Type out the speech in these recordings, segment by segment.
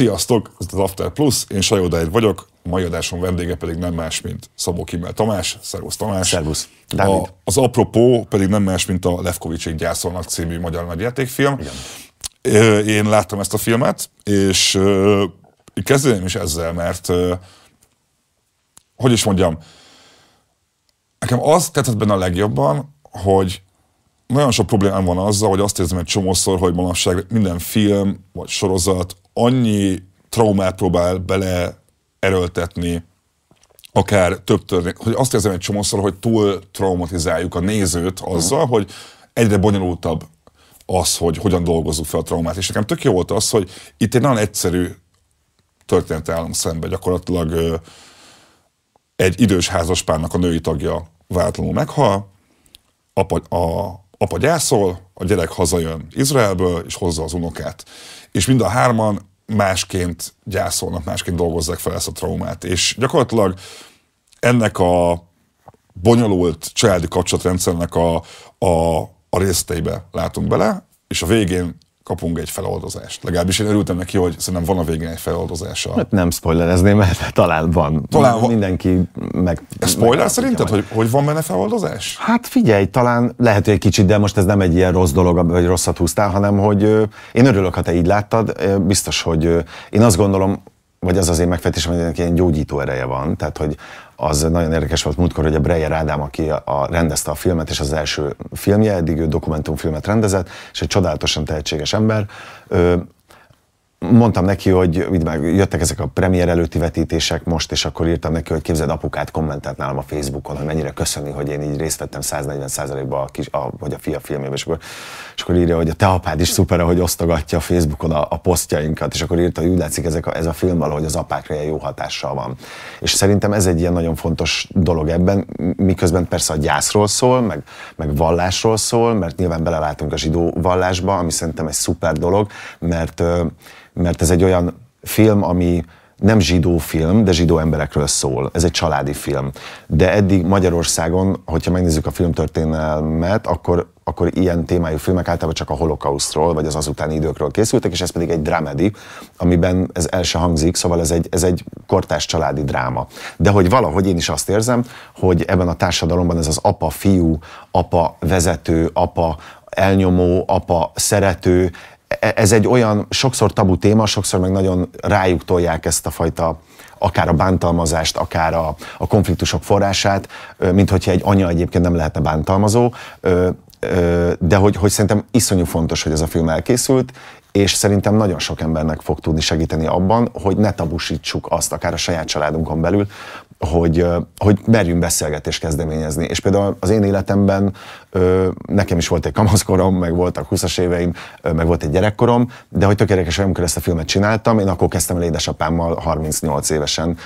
Sziasztok, ez az After Plus, én Sajó Dávid vagyok, a mai adásom vendége pedig nem más, mint Szabó Kimmel Tamás. Szervusz Tamás. Szervusz. A, az apropó pedig nem más, mint a Levkovicsig gyászolnak című magyar nagyjátékfilm. Igen. Én láttam ezt a filmet, és kezdeném is ezzel, mert hogy is mondjam, nekem az tetszett benne a legjobban, hogy nagyon sok problémám van azzal, hogy azt érzem egy csomószor, hogy manapság minden film vagy sorozat annyi traumát próbál bele erőltetni, akár több törvény, hogy azt érzem egy csomószor, hogy túl traumatizáljuk a nézőt azzal, hogy egyre bonyolultabb az, hogy hogyan dolgozzuk fel a traumát. És nekem tök jó volt az, hogy itt egy nagyon egyszerű történet állom szembe, gyakorlatilag ö, egy idős házaspárnak a női tagja váltlanul meghal, a, a apa gyászol, a gyerek hazajön Izraelből, és hozza az unokát. És mind a hárman másként gyászolnak, másként dolgozzák fel ezt a traumát. És gyakorlatilag ennek a bonyolult családi kapcsolatrendszernek a, a, a részteibe látunk bele, és a végén kapunk egy feloldozást. Legalábbis én örültem neki, hogy szerintem van a végén egy feloldozása. Hát nem spoilerezném, mert talán van. Talán van. Mindenki meg... Ez spoiler szerinted, hogy, hogy van benne feloldozás? Hát figyelj, talán lehet, hogy egy kicsit, de most ez nem egy ilyen rossz dolog, vagy rosszat húztál, hanem hogy én örülök, ha te így láttad. Biztos, hogy én azt gondolom, vagy az az én megfejtésem, hogy ennek ilyen gyógyító ereje van, tehát hogy az nagyon érdekes volt múltkor, hogy a Breyer Ádám, aki a, a, rendezte a filmet, és az első filmje, eddig ő dokumentumfilmet rendezett, és egy csodálatosan tehetséges ember, ö, mondtam neki, hogy itt meg jöttek ezek a premier előtti vetítések most, és akkor írtam neki, hogy képzeld apukát kommentelt nálam a Facebookon, hogy mennyire köszöni, hogy én így részt vettem 140%-ba a, kis, a, vagy a fia filmében, és akkor, és akkor írja, hogy a te apád is szuper, hogy osztogatja a Facebookon a, a posztjainkat, és akkor írta, hogy úgy látszik ezek a, ez a film valahogy az apákra ilyen jó hatással van. És szerintem ez egy ilyen nagyon fontos dolog ebben, miközben persze a gyászról szól, meg, meg vallásról szól, mert nyilván belelátunk a zsidó vallásba, ami szerintem egy szuper dolog, mert mert ez egy olyan film, ami nem zsidó film, de zsidó emberekről szól. Ez egy családi film. De eddig Magyarországon, hogyha megnézzük a filmtörténelmet, akkor, akkor ilyen témájú filmek általában csak a holokausztról, vagy az azutáni időkről készültek, és ez pedig egy dramedi, amiben ez el se hangzik, szóval ez egy, ez egy kortás családi dráma. De hogy valahogy én is azt érzem, hogy ebben a társadalomban ez az apa-fiú, apa-vezető, apa elnyomó, apa szerető, ez egy olyan sokszor tabu téma, sokszor meg nagyon rájuk tolják ezt a fajta akár a bántalmazást, akár a, a konfliktusok forrását, mint hogyha egy anya egyébként nem lehetne bántalmazó, de hogy, hogy szerintem iszonyú fontos, hogy ez a film elkészült, és szerintem nagyon sok embernek fog tudni segíteni abban, hogy ne tabusítsuk azt akár a saját családunkon belül, hogy, hogy merjünk beszélgetést kezdeményezni. És például az én életemben nekem is volt egy kamaszkorom, meg voltak 20-as éveim, meg volt egy gyerekkorom, de hogy tökéletes, érdekes, amikor ezt a filmet csináltam, én akkor kezdtem el édesapámmal 38 évesen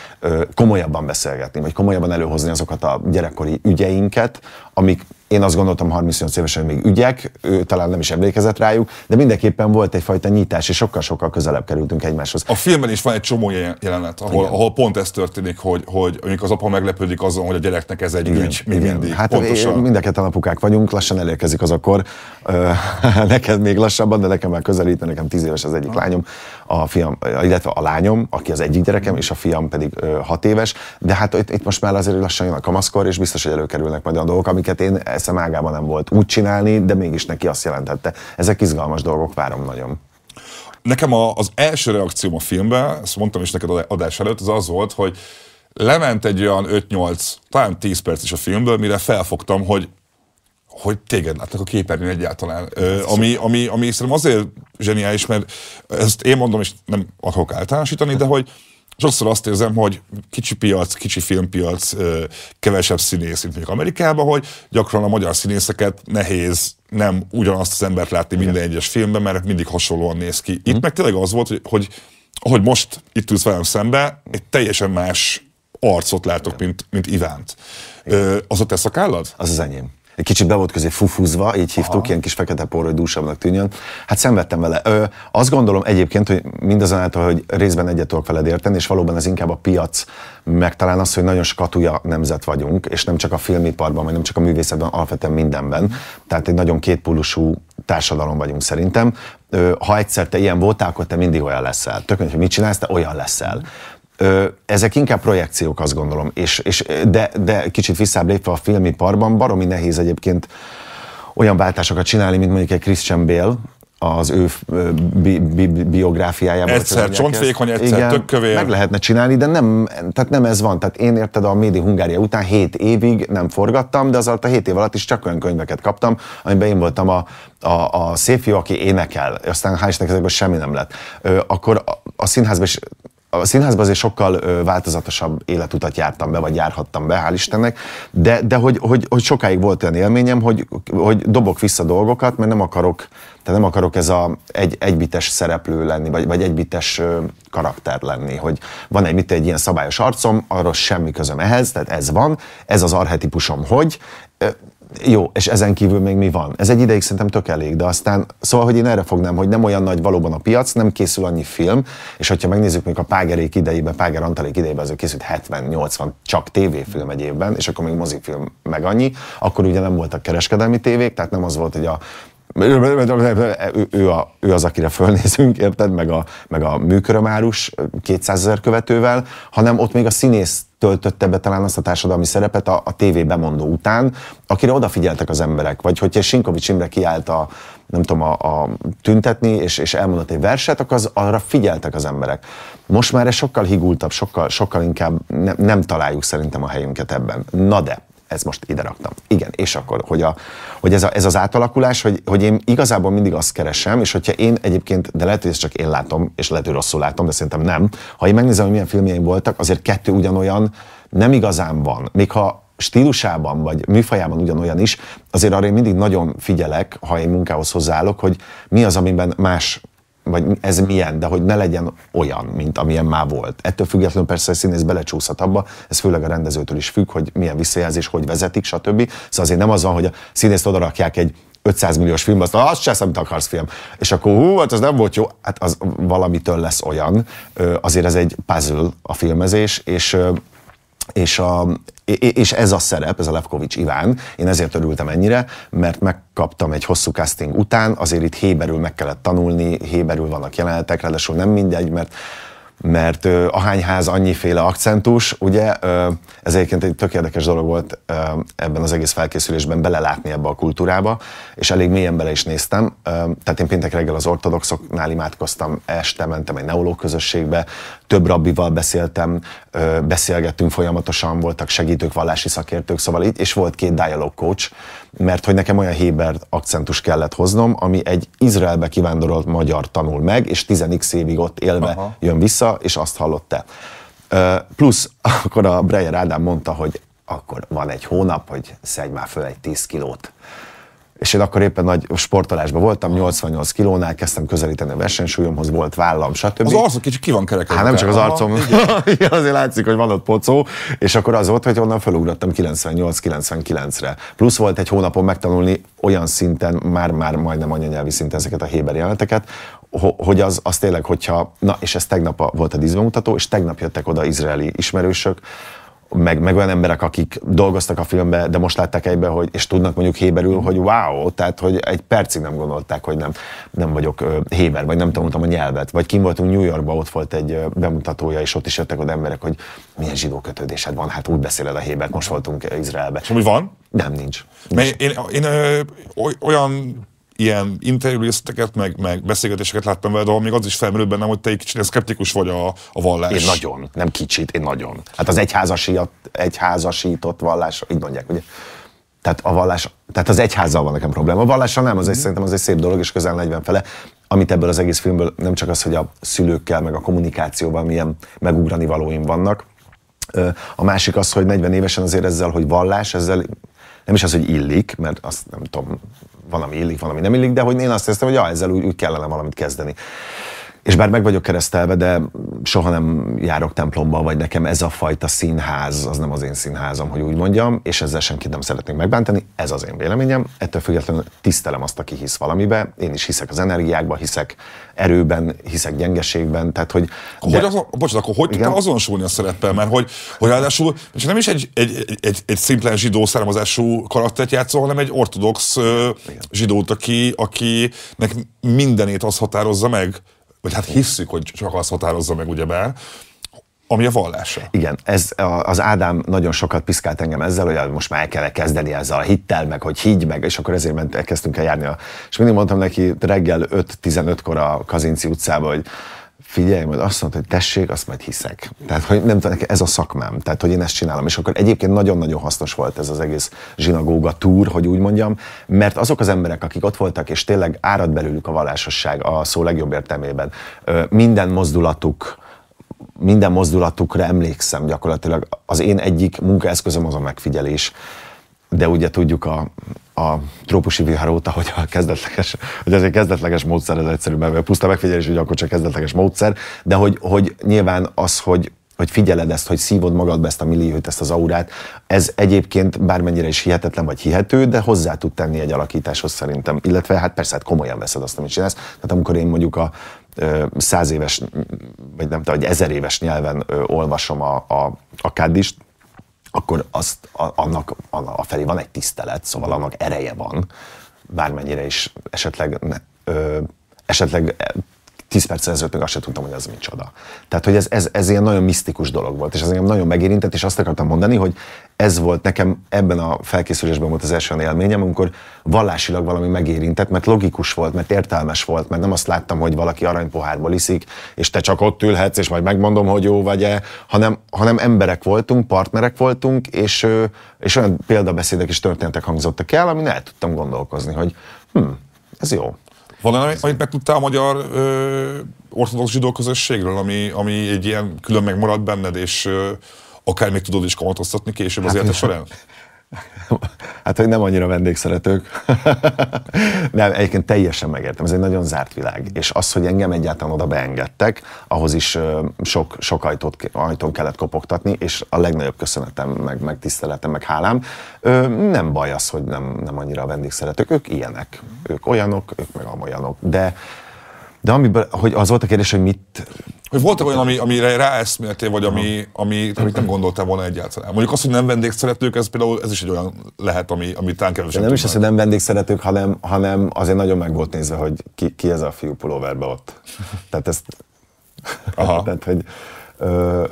komolyabban beszélgetni, vagy komolyabban előhozni azokat a gyerekkori ügyeinket, amik én azt gondoltam 38 évesen még ügyek, ő talán nem is emlékezett rájuk, de mindenképpen volt egyfajta nyitás, és sokkal-sokkal közelebb kerültünk egymáshoz. A filmben is van egy csomó jelenet, ahol, ahol pont ez történik, hogy, hogy az apa meglepődik azon, hogy a gyereknek ez egy ügy, mi mindig. Hát Pontosan. mind a ketten apukák vagyunk, lassan elérkezik az akkor, neked még lassabban, de nekem már közelít, nekem 10 éves az egyik lányom, a fiam, illetve a lányom, aki az egyik gyerekem, és a fiam pedig ö, hat éves, de hát itt, itt most már azért lassan jön a kamaszkor, és biztos, hogy előkerülnek majd olyan dolgok, amiket én eszem ágában nem volt úgy csinálni, de mégis neki azt jelentette. Ezek izgalmas dolgok, várom nagyon. Nekem a, az első reakcióm a filmben, ezt mondtam is neked adás előtt, az az volt, hogy lement egy olyan 5-8, talán 10 perc is a filmből, mire felfogtam, hogy hogy téged látnak a képernyőn egyáltalán. Ö, hát ami, ami, ami szerintem azért zseniális, mert ezt én mondom, és nem akarok általánosítani, de hogy sokszor azt érzem, hogy kicsi piac, kicsi filmpiac, kevesebb színész, mint mondjuk Amerikában, hogy gyakran a magyar színészeket nehéz nem ugyanazt az embert látni minden egyes filmben, mert mindig hasonlóan néz ki. Itt mhm. meg tényleg az volt, hogy, hogy ahogy most itt ülsz velem szembe, egy teljesen más arcot látok, mint, mint Ivánt. Ö, az a te szakállad? Az az enyém egy kicsit be volt közé fufúzva, így hívtuk, Aha. ilyen kis fekete porra, hogy dúsabbnak tűnjön. Hát szenvedtem vele. Ö, azt gondolom egyébként, hogy mindazonáltal, hogy részben egyet tudok veled érteni, és valóban ez inkább a piac, meg talán az, hogy nagyon skatúja nemzet vagyunk, és nem csak a filmiparban, vagy nem csak a művészetben, alapvetően mindenben. Tehát egy nagyon kétpólusú társadalom vagyunk szerintem. Ha egyszer te ilyen voltál, akkor te mindig olyan leszel. Tökéletes. hogy mit csinálsz, te olyan leszel ezek inkább projekciók, azt gondolom, és, és de, de kicsit visszább lépve a filmiparban, baromi nehéz egyébként olyan váltásokat csinálni, mint mondjuk egy Christian Bale, az ő bi, bi, biográfiájában. Egyszer csontvékony, egyszer Igen, tök kövér. Meg lehetne csinálni, de nem, tehát nem ez van. Tehát én érted a Médi Hungária után 7 évig nem forgattam, de az alatt a 7 év alatt is csak olyan könyveket kaptam, amiben én voltam a, a, a szép fiú, aki énekel, aztán hál' ezekből semmi nem lett. Ö, akkor a, a színházban is a színházban azért sokkal változatosabb életutat jártam be, vagy járhattam be, hál' Istennek, de, de hogy, hogy, hogy sokáig volt olyan élményem, hogy, hogy dobok vissza dolgokat, mert nem akarok, tehát nem akarok ez a egy, egybites szereplő lenni, vagy, vagy egybites karakter lenni, hogy van egy, mit egy ilyen szabályos arcom, arról semmi közöm ehhez, tehát ez van, ez az arhetipusom hogy, jó, és ezen kívül még mi van? Ez egy ideig szerintem tök elég, de aztán, szóval, hogy én erre fognám, hogy nem olyan nagy valóban a piac, nem készül annyi film, és hogyha megnézzük még a Págerék idejében, Páger Antalék idejében, azért készült 70-80 csak tévéfilm egy évben, és akkor még mozifilm meg annyi, akkor ugye nem voltak kereskedelmi tévék, tehát nem az volt, hogy a ő, ő, a, ő az, akire fölnézünk, érted, meg a, meg a műkörömárus 200 ezer követővel, hanem ott még a színész töltötte be talán azt a társadalmi szerepet a, a TV bemondó után, akire odafigyeltek az emberek. Vagy hogyha Sinkovics Imre kiállt a, nem tudom, a, a tüntetni, és, és elmondott egy verset, akkor az, arra figyeltek az emberek. Most már ez sokkal higultabb, sokkal, sokkal inkább ne, nem találjuk szerintem a helyünket ebben. Na de, ez most ide raktam. Igen, és akkor, hogy, a, hogy ez, a, ez az átalakulás, hogy, hogy én igazából mindig azt keresem, és hogyha én egyébként, de lehet, hogy ezt csak én látom, és lehet, hogy rosszul látom, de szerintem nem. Ha én megnézem, hogy milyen filmjeim voltak, azért kettő ugyanolyan nem igazán van. Még ha stílusában vagy műfajában ugyanolyan is, azért arra én mindig nagyon figyelek, ha én munkához hozzáállok, hogy mi az, amiben más vagy ez milyen, de hogy ne legyen olyan, mint amilyen már volt. Ettől függetlenül persze a színész belecsúszhat abba, ez főleg a rendezőtől is függ, hogy milyen visszajelzés, hogy vezetik, stb. Szóval azért nem az van, hogy a színészt odarakják egy 500 milliós film, azt azt csinálsz, amit akarsz film. És akkor hú, hát az nem volt jó, hát az valamitől lesz olyan. Azért ez egy puzzle a filmezés, és és a, és ez a szerep, ez a Levkovics Iván, én ezért örültem ennyire, mert megkaptam egy hosszú casting után, azért itt héberül meg kellett tanulni, héberül vannak jelenetek, ráadásul nem mindegy, mert mert ö, ahány ház, annyiféle akcentus, ugye? Ö, ez egyébként egy tökéletes dolog volt ebben az egész felkészülésben belelátni ebbe a kultúrába, és elég mélyen bele is néztem. tehát én péntek reggel az ortodoxoknál imádkoztam, este mentem egy neológ közösségbe, több rabbival beszéltem, beszélgettünk folyamatosan, voltak segítők, vallási szakértők, szóval itt, és volt két dialog coach, mert hogy nekem olyan héber akcentus kellett hoznom, ami egy Izraelbe kivándorolt magyar tanul meg, és 10 évig ott élve Aha. jön vissza, és azt hallotta. Plusz akkor a Breyer Ádám mondta, hogy akkor van egy hónap, hogy szedj már föl egy 10 kilót és én akkor éppen nagy sportolásban voltam, 88 kilónál kezdtem közelíteni a versenysúlyomhoz, volt vállam, stb. Az arcod kicsit ki van kerekedve. Hát nem csak az arcom, Aha, azért látszik, hogy van ott pocó, és akkor az volt, hogy onnan felugrottam 98-99-re. Plusz volt egy hónapon megtanulni olyan szinten, már-már majdnem anyanyelvi szinten ezeket a Héber jeleneteket, hogy az, az tényleg, hogyha, na és ez tegnap volt a díszbemutató, és tegnap jöttek oda izraeli ismerősök, meg, meg olyan emberek, akik dolgoztak a filmben, de most látták egybe, hogy, és tudnak mondjuk héberül, hogy wow, tehát hogy egy percig nem gondolták, hogy nem, nem vagyok héber, vagy nem tanultam a nyelvet. Vagy kim voltunk New Yorkba, ott volt egy bemutatója, és ott is jöttek oda emberek, hogy milyen zsidó kötődésed van, hát úgy beszéled a hébert, most voltunk Izraelbe. És van? Nem, nincs. nincs. Mert én, én, én ö, olyan ilyen interjúrészteket, meg, meg beszélgetéseket láttam veled, ahol még az is felmerült bennem, hogy te egy kicsit szkeptikus vagy a, a vallás. Én nagyon, nem kicsit, én nagyon. Hát az egyházasított, egyházasított vallás, így mondják, ugye? Tehát a vallás, tehát az egyházzal van nekem probléma. A vallással nem, az egy, mm. szerintem az egy szép dolog, és közel 40 fele. Amit ebből az egész filmből nem csak az, hogy a szülőkkel, meg a kommunikációban milyen megugrani valóim vannak, a másik az, hogy 40 évesen azért ezzel, hogy vallás, ezzel nem is az, hogy illik, mert azt nem tudom, valami illik, valami nem illik, de hogy én azt hiszem, hogy ja, ezzel úgy, úgy kellene valamit kezdeni. És bár meg vagyok keresztelve, de soha nem járok templomba, vagy nekem ez a fajta színház, az nem az én színházam, hogy úgy mondjam, és ezzel senkit nem szeretnék megbántani, ez az én véleményem. Ettől függetlenül tisztelem azt, aki hisz valamibe, én is hiszek az energiákba, hiszek erőben, hiszek gyengeségben, tehát hogy... De... Hogy azon, bocsánat, akkor hogy igen? tudtál azonosulni a szereppel, mert hogy, hogy ráadásul, és nem is egy, egy, egy, egy szimplen zsidó származású karaktert játszol, hanem egy ortodox igen. zsidót, aki, akinek mindenét az határozza meg, vagy hát hisszük, hogy csak az határozza meg be, ami a vallása. Igen, ez, az Ádám nagyon sokat piszkált engem ezzel, hogy most már el kell kezdeni ezzel a hittel, meg hogy higgy meg, és akkor ezért ment, elkezdtünk el járni. A, és mindig mondtam neki reggel 5-15-kor a Kazinci utcába, hogy figyelj, majd azt mondta, hogy tessék, azt majd hiszek. Tehát, hogy nem tudom, ez a szakmám, tehát, hogy én ezt csinálom. És akkor egyébként nagyon-nagyon hasznos volt ez az egész zsinagóga túr, hogy úgy mondjam, mert azok az emberek, akik ott voltak, és tényleg árad belőlük a vallásosság a szó legjobb értelmében, minden mozdulatuk, minden mozdulatukra emlékszem gyakorlatilag. Az én egyik munkaeszközöm az a megfigyelés. De ugye tudjuk a a trópusi vihar óta, hogy, a kezdetleges, hogy ez egy kezdetleges módszer, ez egyszerű, mert puszta megfigyelés, hogy akkor csak kezdetleges módszer, de hogy, hogy nyilván az, hogy, hogy figyeled ezt, hogy szívod magadba ezt a milliót, ezt az aurát, ez egyébként bármennyire is hihetetlen vagy hihető, de hozzá tud tenni egy alakításhoz szerintem. Illetve hát persze, hát komolyan veszed azt, amit csinálsz. Tehát amikor én mondjuk a száz éves, vagy nem tudom, hogy ezer éves nyelven ö, olvasom a, a, a kádist, akkor azt, a, annak a felé van egy tisztelet, szóval annak ereje van, bármennyire is esetleg ö, esetleg 10 perc ezelőtt még azt sem tudtam, hogy az micsoda. Tehát, hogy ez, ez, ez ilyen nagyon misztikus dolog volt, és ez engem nagyon megérintett, és azt akartam mondani, hogy ez volt nekem ebben a felkészülésben volt az első olyan élményem, amikor vallásilag valami megérintett, mert logikus volt, mert értelmes volt, mert nem azt láttam, hogy valaki aranypohárból iszik, és te csak ott ülhetsz, és majd megmondom, hogy jó vagy-e, hanem, hanem emberek voltunk, partnerek voltunk, és, és olyan példabeszédek és történetek hangzottak el, amin el tudtam gondolkozni, hogy hm, ez jó van olyan, amit meg tudtál a magyar ö, ortodox zsidó közösségről, ami, ami egy ilyen külön megmaradt benned, és ö, akár még tudod is kamatoztatni később hát az élete során? Hát, hogy nem annyira vendégszeretők. nem, egyébként teljesen megértem, ez egy nagyon zárt világ. És az, hogy engem egyáltalán oda beengedtek, ahhoz is sok, sok ajtót, ajtón kellett kopogtatni, és a legnagyobb köszönetem, meg, meg tiszteletem, meg hálám. Nem baj az, hogy nem, nem annyira vendégszeretők, ők ilyenek. Ők olyanok, ők meg amolyanok. De de amiből, hogy az volt a kérdés, hogy mit hogy volt -e olyan, ami, amire ráeszméltél, vagy ami, ami, amit nem gondoltál volna egyáltalán? Mondjuk azt, hogy nem vendégszeretők, ez például ez is egy olyan lehet, ami, ami talán kevesebb. Nem is az, hogy nem vendégszeretők, hanem, hanem azért nagyon meg volt nézve, hogy ki, ki ez a fiú pulóverbe ott. Tehát ezt... Aha. Tehát, hogy, ö,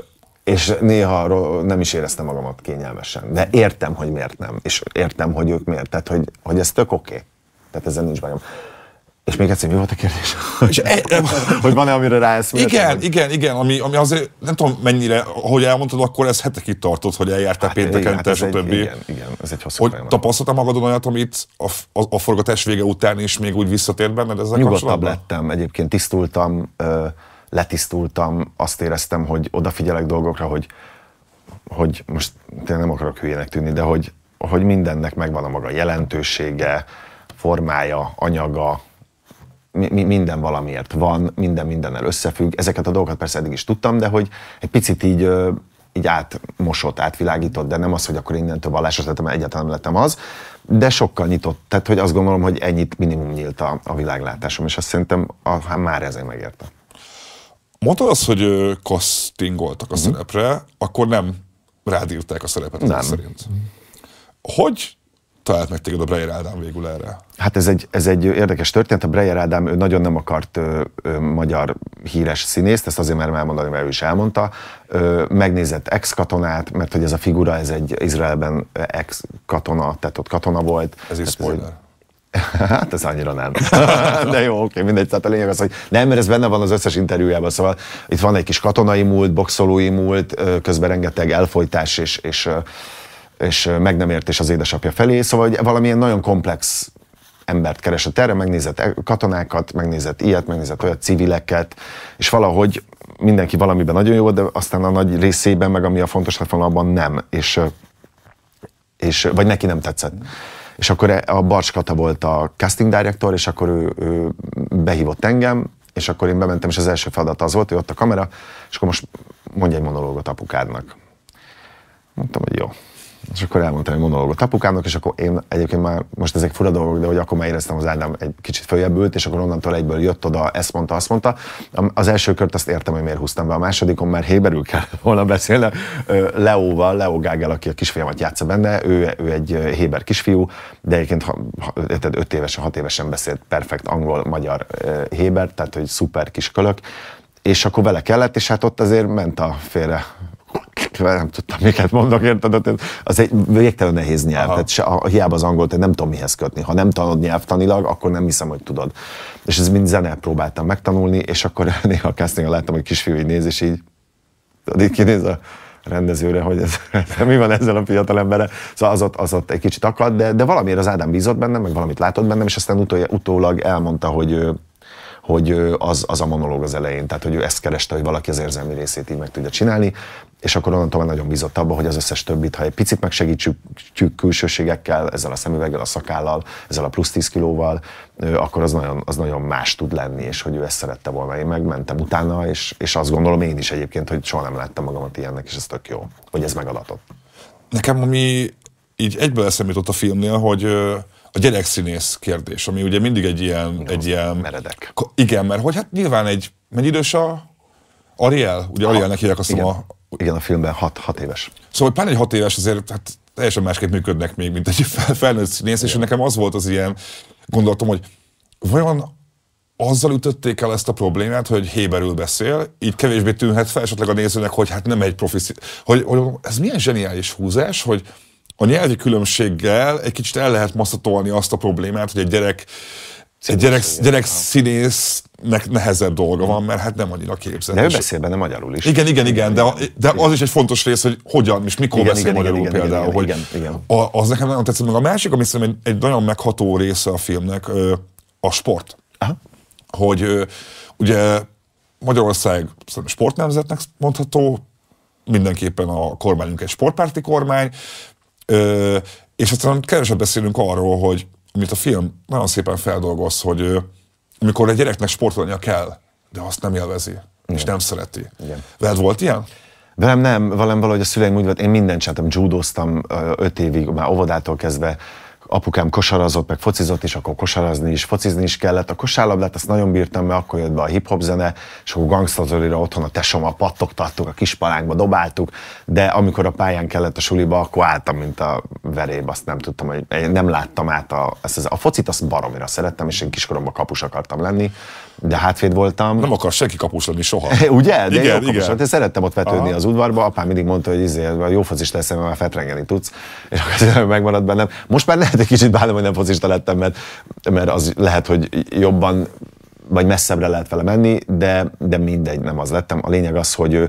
és néha nem is éreztem magamat kényelmesen. De értem, hogy miért nem, és értem, hogy ők miért. Tehát, hogy, hogy ez tök oké. Okay. Tehát ezzel nincs bajom. És még egyszer, mi volt a kérdés? hogy, e- e- hogy van-e, amire ráeszméltem? Igen, vagy? igen, igen, ami, ami azért nem tudom mennyire, hogy elmondtad, akkor ez hetekig tartott, hogy eljártál hát, péntekente, hát stb. Igen, igen, ez egy hosszú Hogy tapasztaltál magadon olyat, amit a, a, a forgatás vége után is még úgy visszatért benned ezzel Nyugodtabb kapcsolatban? lettem, egyébként tisztultam, letisztultam, azt éreztem, hogy odafigyelek dolgokra, hogy, hogy most tényleg nem akarok hülyének tűnni, de hogy, hogy mindennek megvan a maga jelentősége, formája, anyaga, mi, minden valamiért van, minden mindennel összefügg. Ezeket a dolgokat persze eddig is tudtam, de hogy egy picit így így átmosott, átvilágított, de nem az, hogy akkor innentől vallásos lettem, egyáltalán nem lettem az, de sokkal nyitott. Tehát, hogy azt gondolom, hogy ennyit minimum nyílt a, a világlátásom, és azt szerintem a, hát már ezért megérte. Mondtad azt, hogy kasztingoltak a mm. szerepre, akkor nem rád írták a szerepet nem. szerint. Hogy talált meg téged a Breyer Ádám végül erre? Hát ez egy, ez egy érdekes történet. A Breyer Ádám ő nagyon nem akart ö, ö, magyar híres színészt, ezt azért merem elmondani, mert ő is elmondta. Ö, megnézett ex-katonát, mert hogy ez a figura, ez egy Izraelben ex-katona, tehát ott katona volt. Ez is spoiler. Ez egy, Hát ez annyira nem. De jó, oké, mindegy. Tehát a lényeg az, hogy nem, mert ez benne van az összes interjújában, szóval itt van egy kis katonai múlt, boxolói múlt, közben rengeteg elfolytás és, és és meg nem értés az édesapja felé, szóval hogy valamilyen nagyon komplex embert keresett erre, megnézett eh, katonákat, megnézett ilyet, megnézett olyat, civileket, és valahogy mindenki valamiben nagyon jó, de aztán a nagy részében, meg ami a fontos lett volna, abban nem, és, és vagy neki nem tetszett. És akkor e, a Kata volt a casting director, és akkor ő, ő behívott engem, és akkor én bementem, és az első feladat az volt, hogy ott a kamera, és akkor most mondj egy monológot apukádnak. Mondtam, hogy jó. És akkor elmondtam egy monológot apukámnak, és akkor én egyébként már, most ezek fura dolgok, de hogy akkor már éreztem az Ádám egy kicsit följebb ült, és akkor onnantól egyből jött oda, ezt mondta, azt mondta. Az első kört azt értem, hogy miért húztam be, a másodikon már héberül kell volna beszélni. Leóval, Leo Gágel, aki a kisfiamat játsza benne, ő, ő egy héber kisfiú, de egyébként 5 évesen, 6 évesen beszélt perfekt angol, magyar héber, tehát hogy szuper kis kölök és akkor vele kellett, és hát ott azért ment a félre nem tudtam, miket mondok, érted? Hát az egy végtelen nehéz nyelv, Aha. tehát se, a, hiába az angolt, nem tudom mihez kötni. Ha nem tanod nyelvtanilag, akkor nem hiszem, hogy tudod. És ez mind zene próbáltam megtanulni, és akkor néha a casting láttam, hogy kisfiú így néz, és így, így kinéz a rendezőre, hogy ez, mi van ezzel a fiatal emberre. Szóval az ott, az ott egy kicsit akad, de, de valamiért az Ádám bízott bennem, meg valamit látott bennem, és aztán utol, utólag elmondta, hogy hogy az, az a monológ az elején, tehát hogy ő ezt kereste, hogy valaki az érzelmi részét így meg tudja csinálni, és akkor onnantól már nagyon bízott abba, hogy az összes többit, ha egy picit megsegítsük külsőségekkel, ezzel a szemüveggel, a szakállal, ezzel a plusz 10 kilóval, akkor az nagyon, az nagyon más tud lenni, és hogy ő ezt szerette volna. Én megmentem utána, és, és azt gondolom én is egyébként, hogy soha nem láttam magamat ilyennek, és ez tök jó, hogy ez megadatott. Nekem ami így egyből eszemított a filmnél, hogy a gyerekszínész kérdés, ami ugye mindig egy ilyen... Igen, egy ilyen meredek. Igen, mert hogy hát nyilván egy... Mennyi idős a Ariel? Ugye Arielnek hívják azt igen. a... Igen, a filmben 6 éves. Szóval pár egy 6 éves azért hát teljesen másképp működnek még, mint egy felnőtt színész, és nekem az volt az ilyen gondolatom, hogy vajon azzal ütötték el ezt a problémát, hogy héberül beszél, így kevésbé tűnhet fel esetleg a nézőnek, hogy hát nem egy profi, hogy, hogy ez milyen zseniális húzás, hogy a nyelvi különbséggel egy kicsit el lehet maszatolni azt a problémát, hogy egy gyerek egy gyerek, gyerek színésznek nehezebb dolga van, mert hát nem annyira képzett. De ő beszél benne magyarul is. Igen, igen, igen, de, de az is egy fontos rész, hogy hogyan és mikor igen, beszél igen, magyarul igen, például. Igen, hogy igen, igen. A, az nekem nagyon tetszett. Meg a másik, ami szerintem egy, egy nagyon megható része a filmnek, a sport. Aha. Hogy ugye Magyarország sportnemzetnek mondható, mindenképpen a kormányunk egy sportpárti kormány, Ö, és aztán kevesebb beszélünk arról, hogy amit a film nagyon szépen feldolgoz, hogy ö, amikor egy gyereknek sportolnia kell, de azt nem élvezi, Igen. és nem szereti. Igen. Veled volt ilyen? Velem nem, velem valahogy a szüleim úgy volt, én mindent csináltam, judoztam öt évig, már óvodától kezdve apukám kosarazott, meg focizott, és akkor kosarazni is, focizni is kellett. A kosárlabdát azt nagyon bírtam, mert akkor jött be a hip-hop zene, és akkor gangstazorira otthon a pattok pattogtattuk, a kis palánkba dobáltuk, de amikor a pályán kellett a suliba, akkor álltam, mint a veréb, azt nem tudtam, hogy nem láttam át a, ezt, a focit, azt baromira szerettem, és én kiskoromban kapus akartam lenni, de hátvéd voltam. Nem akar senki kapus lenni soha. Ugye? De igen, én igen. Kapus, én szerettem ott vetődni Aha. az udvarba. Apám mindig mondta, hogy izé, jó focista leszem, mert már fetrengeni tudsz. És akkor megmaradt bennem. Most már lehet egy kicsit bánom, hogy nem focista lettem, mert, mert az lehet, hogy jobban vagy messzebbre lehet vele menni, de, de mindegy, nem az lettem. A lényeg az, hogy ő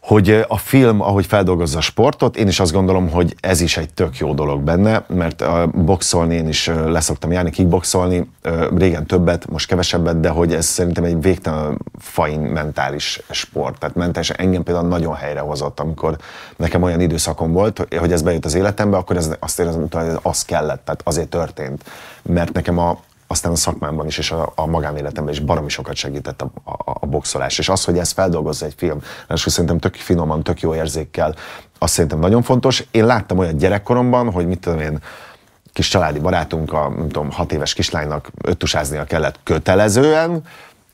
hogy a film, ahogy feldolgozza a sportot, én is azt gondolom, hogy ez is egy tök jó dolog benne, mert a boxolni én is leszoktam járni, kickboxolni, régen többet, most kevesebbet, de hogy ez szerintem egy végtelen fajn mentális sport, tehát mentális engem például nagyon helyrehozott, amikor nekem olyan időszakom volt, hogy ez bejött az életembe, akkor ez, azt érzem, hogy az kellett, tehát azért történt, mert nekem a, aztán a szakmámban is és a, a magánéletemben is baromi sokat segített a, a, a boxolás. És az, hogy ezt feldolgozza egy film, és szerintem tök finoman, tök jó érzékkel, azt szerintem nagyon fontos. Én láttam olyan gyerekkoromban, hogy mit tudom én, kis családi barátunk, a nem tudom, hat éves kislánynak öttusáznia kellett kötelezően,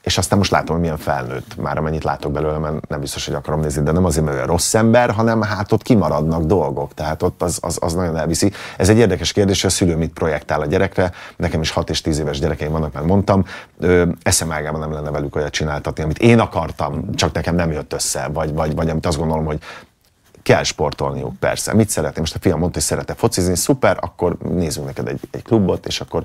és aztán most látom, hogy milyen felnőtt, már amennyit látok belőle, mert nem biztos, hogy akarom nézni, de nem azért, mert olyan rossz ember, hanem hát ott kimaradnak dolgok, tehát ott az, az, az nagyon elviszi. Ez egy érdekes kérdés, hogy a szülő mit projektál a gyerekre, nekem is 6 és 10 éves gyerekeim vannak, mert mondtam, eszemágában nem lenne velük olyat csináltatni, amit én akartam, csak nekem nem jött össze, vagy, vagy, vagy amit azt gondolom, hogy kell sportolniuk, persze. Mit szeretném? Most a fiam mondta, hogy szeretne focizni, szuper, akkor nézzünk neked egy, egy klubot, és akkor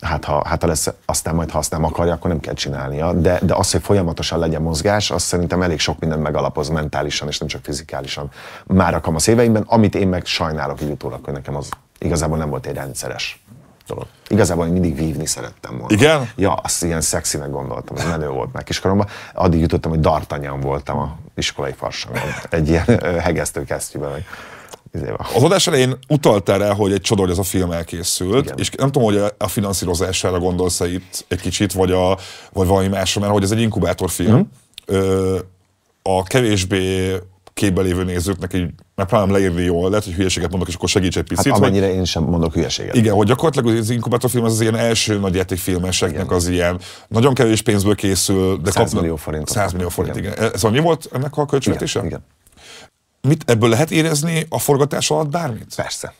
hát ha, hát ha lesz, aztán majd ha azt nem akarja, akkor nem kell csinálnia. De, de az, hogy folyamatosan legyen mozgás, az szerintem elég sok minden megalapoz mentálisan, és nem csak fizikálisan. Már a kamasz éveimben, amit én meg sajnálok így utólag, hogy nekem az igazából nem volt egy rendszeres dolog. Igazából én mindig vívni szerettem volna. Igen? Ja, azt ilyen szexinek gondoltam, hogy menő volt meg kiskoromban. Addig jutottam, hogy dartanyán voltam a iskolai farsangon. Egy ilyen hegesztő kesztyűben. Izé, az adás elején utaltál rá, hogy egy csoda, hogy ez a film elkészült, Igen. és nem tudom, hogy a finanszírozására gondolsz -e itt egy kicsit, vagy, a, vagy valami másra, mert hogy ez egy inkubátorfilm. Mm. Ö, a kevésbé képbe lévő nézőknek így megpróbálom leírni jól, lehet, hogy hülyeséget mondok, és akkor segíts egy hát picit. Hát amennyire vagy... én sem mondok hülyeséget. Igen, hogy gyakorlatilag az inkubátorfilm az, az ilyen első nagy filmeseknek az ilyen nagyon kevés pénzből készül, de 100 kapnak... millió forint. 100 millió forint, igen. igen. Ez szóval annyi volt ennek a költségvetése? Igen. igen. Mit ebből lehet érezni a forgatás alatt bármit? Persze.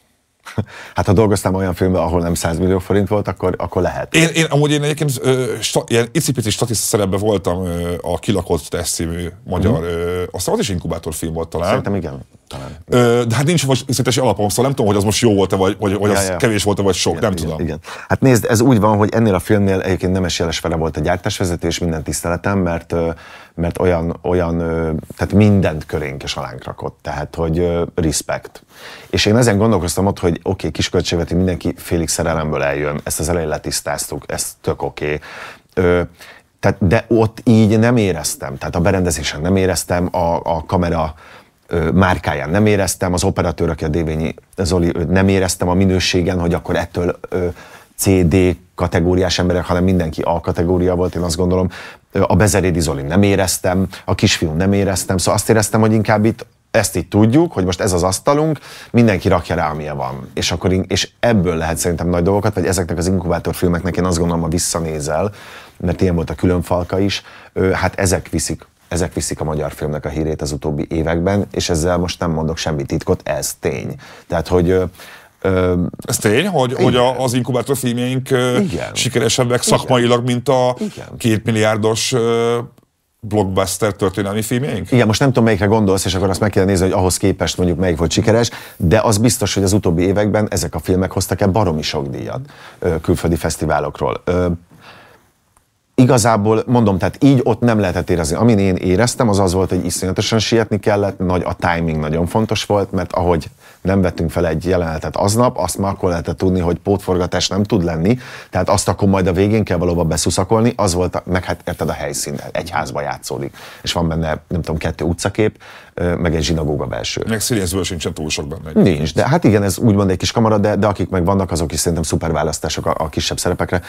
Hát ha dolgoztam olyan filmben, ahol nem 100 millió forint volt, akkor, akkor lehet. Én, én amúgy én egyébként ö, sta, ilyen icipici statiszta szerepben voltam ö, a Kilakott Test című magyar, mm. ö, aztán az is film volt talán. Szerintem igen, talán. Ö, de hát nincs most szintesi alapom, szóval nem tudom, hogy az most jó volt-e, vagy, vagy ja, az ja. kevés volt-e, vagy sok, igen, nem igen, tudom. Igen. Hát nézd, ez úgy van, hogy ennél a filmnél egyébként Nemes Jeles Fere volt a gyártásvezető, és minden tiszteletem, mert mert olyan, olyan tehát mindent körénk és alánk rakott, tehát hogy respect. És én ezen gondolkoztam ott, hogy oké, okay, kisköltségveti mindenki félig szerelemből eljön, ezt az elején letisztáztuk, ez tök oké. Okay. Tehát, de ott így nem éreztem, tehát a berendezésen nem éreztem, a, a kamera ö, márkáján nem éreztem, az operatőr, aki a Dévényi Zoli, nem éreztem a minőségen, hogy akkor ettől ö, CD kategóriás emberek, hanem mindenki A kategória volt, én azt gondolom. A Bezerédi Zoli nem éreztem, a kisfiú nem éreztem, szóval azt éreztem, hogy inkább itt ezt így tudjuk, hogy most ez az asztalunk, mindenki rakja rá, amilyen van. És, akkor, és ebből lehet szerintem nagy dolgokat, vagy ezeknek az inkubátorfilmeknek én azt gondolom, ha visszanézel, mert ilyen volt a különfalka is, hát ezek viszik ezek viszik a magyar filmnek a hírét az utóbbi években, és ezzel most nem mondok semmi titkot, ez tény. Tehát, hogy ez tény, hogy, Igen. hogy a, az filmjeink Igen. sikeresebbek Igen. szakmailag, mint a Igen. kétmilliárdos blockbuster történelmi filmjeink? Igen, most nem tudom, melyikre gondolsz, és akkor azt meg kell nézni, hogy ahhoz képest mondjuk melyik volt sikeres, de az biztos, hogy az utóbbi években ezek a filmek hoztak el baromi sok díjat külföldi fesztiválokról igazából mondom, tehát így ott nem lehetett érezni. Amin én éreztem, az az volt, hogy iszonyatosan sietni kellett, nagy a timing nagyon fontos volt, mert ahogy nem vettünk fel egy jelenetet aznap, azt már akkor lehetett tudni, hogy pótforgatás nem tud lenni, tehát azt akkor majd a végén kell valóban beszuszakolni, az volt, meg hát érted a helyszín, egy házba játszódik, és van benne, nem tudom, kettő utcakép, meg egy zsinagóga belső. Meg színészből sincsen túl sok benne. Nincs, de hát igen, ez úgymond egy kis kamara, de, de akik meg vannak, azok is szerintem szuper választások a, a kisebb szerepekre.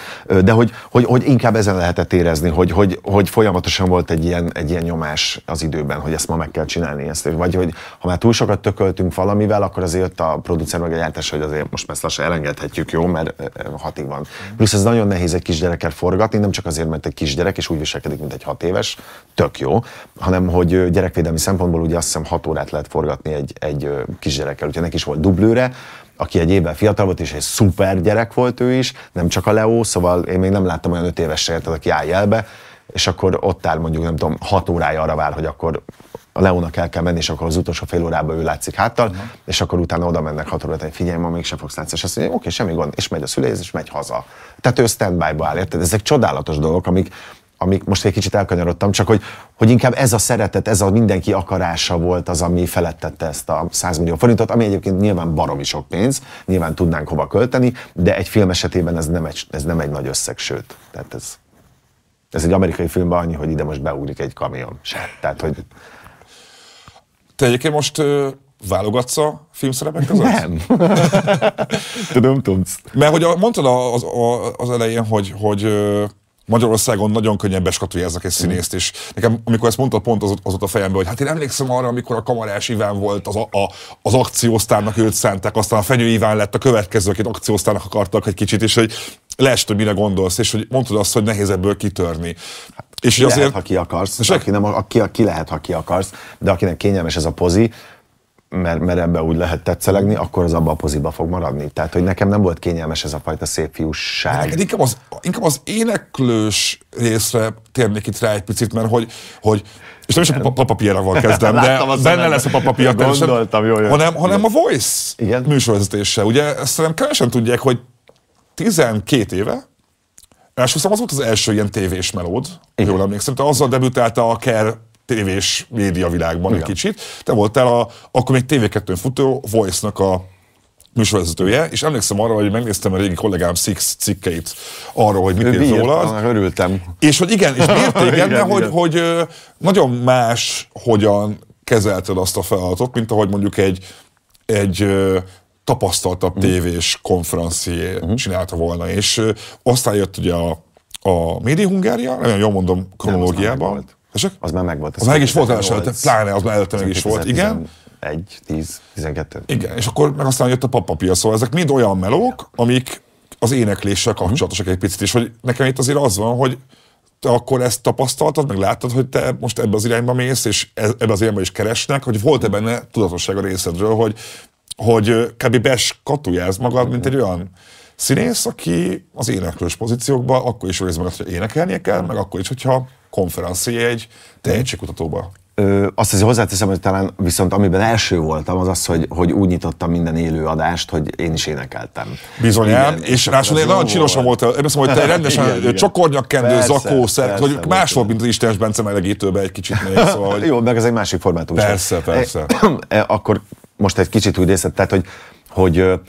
De hogy, hogy, hogy, inkább ezen lehetett érezni, hogy, hogy, hogy folyamatosan volt egy ilyen, egy ilyen nyomás az időben, hogy ezt ma meg kell csinálni, ezt, vagy hogy ha már túl sokat tököltünk valamivel, akkor akkor azért jött a producer meg a gyártás, hogy azért most ezt lassan elengedhetjük, jó, mert hatig van. Plusz ez nagyon nehéz egy kisgyerekkel forgatni, nem csak azért, mert egy kisgyerek és úgy viselkedik, mint egy hat éves, tök jó, hanem hogy gyerekvédelmi szempontból ugye azt hiszem hat órát lehet forgatni egy, egy kisgyerekkel, úgyhogy neki is volt dublőre, aki egy évvel fiatal volt, és egy szuper gyerek volt ő is, nem csak a Leo, szóval én még nem láttam olyan öt éves sejtet, aki áll jelbe, és akkor ott áll mondjuk, nem tudom, hat órája arra vár, hogy akkor a Leónak el kell menni, és akkor az utolsó fél órában ő látszik háttal, uh-huh. és akkor utána oda mennek hat óra, hogy figyelj, ma mégse fogsz látni. És azt mondja, oké, okay, semmi gond, és megy a szülés, és megy haza. Tehát ő standby-ba áll, érted? Ezek csodálatos dolgok, amik, amik most egy kicsit elkanyarodtam, csak hogy, hogy inkább ez a szeretet, ez a mindenki akarása volt az, ami felettette ezt a 100 millió forintot, ami egyébként nyilván baromi sok pénz, nyilván tudnánk hova költeni, de egy film esetében ez nem egy, ez nem egy nagy összeg, sőt, tehát ez, ez egy amerikai filmben annyi, hogy ide most beugrik egy kamion. Se. Tehát, hogy te egyébként most ö, válogatsz a filmszerepek között? Nem. Tudom, tudsz. Mert hogy a, mondtad az, a, az elején, hogy, hogy Magyarországon nagyon könnyen beskatujáznak egy színészt, és nekem, amikor ezt mondta pont az, az ott a fejemben, hogy hát én emlékszem arra, amikor a Kamarás Iván volt, az, a, a, az akciósztárnak őt szánták, aztán a Fenyő Iván lett a következő, akit akciósztárnak akartak egy kicsit, és hogy leest, hogy mire gondolsz, és hogy mondtad azt, hogy nehéz ebből kitörni. És ki azért... lehet, ha ki akarsz, és aki nem, aki, aki lehet, ha ki akarsz, de akinek kényelmes ez a pozi, mert, mert ebbe úgy lehet tetszelegni, akkor az abba a poziba fog maradni. Tehát, hogy nekem nem volt kényelmes ez a fajta szép fiúság. Neked inkább az, inkább az éneklős részre térnék itt rá egy picit, mert hogy, hogy és nem is a van kezdem, de benne lesz a papapír Gondoltam, jó, jó. Hanem, hanem a Voice Igen? műsorvezetése. Ugye ezt szerintem kevesen tudják, hogy 12 éve Esküszöm, az volt az első ilyen tévés melód, Igen. jól emlékszem. Te azzal debütálta a Ker tévés média világban Igen. egy kicsit. Te voltál a, akkor még tv 2 futó Voice-nak a műsorvezetője, és emlékszem arra, hogy megnéztem a régi kollégám Six cikkeit arról, hogy mit írt róla. Örültem. És hogy igen, és miért téged, de hogy, hogy nagyon más, hogyan kezelted azt a feladatot, mint ahogy mondjuk egy, egy tapasztaltabb mm. tévés konferencié mm. csinálta volna, és aztán jött ugye a, a média Hungária, nagyon jól mondom kronológiában. Tessék? Az már megvolt. Az, az meg is volt előtte, pláne az már előtte meg is volt, igen. 1, 10, 12. Igen, és akkor meg aztán jött a papapia szóval ezek mind olyan melók, amik az énekléssel mhm. kapcsolatosak egy picit is, hogy nekem itt azért az van, hogy te akkor ezt tapasztaltad, meg láttad, hogy te most ebbe az irányba mész, és e, ebbe az irányba is keresnek, hogy volt-e benne tudatosság a részedről, hogy hogy kb. beskatujáz magad, mint egy olyan színész, aki az éneklős pozíciókba akkor is érzi magad, hogy énekelnie kell, meg akkor is, hogyha konferencié egy tehetségkutatóba. Ö, azt azért hozzáteszem, hogy talán viszont amiben első voltam, az az, hogy, hogy úgy nyitottam minden élő adást, hogy én is énekeltem. Bizonyám, igen, és ráadásul én nagyon csinosan volt. Én azt mondom, hogy te rendesen csokornyakkendő, zakó, szert, hogy más volt, mint az Istenes Bence melegítőben egy kicsit még, szóval, hogy... Jó, meg ez egy másik formátum. Persze, persze. E, akkor most egy kicsit úgy nézett, tehát hogy, hogy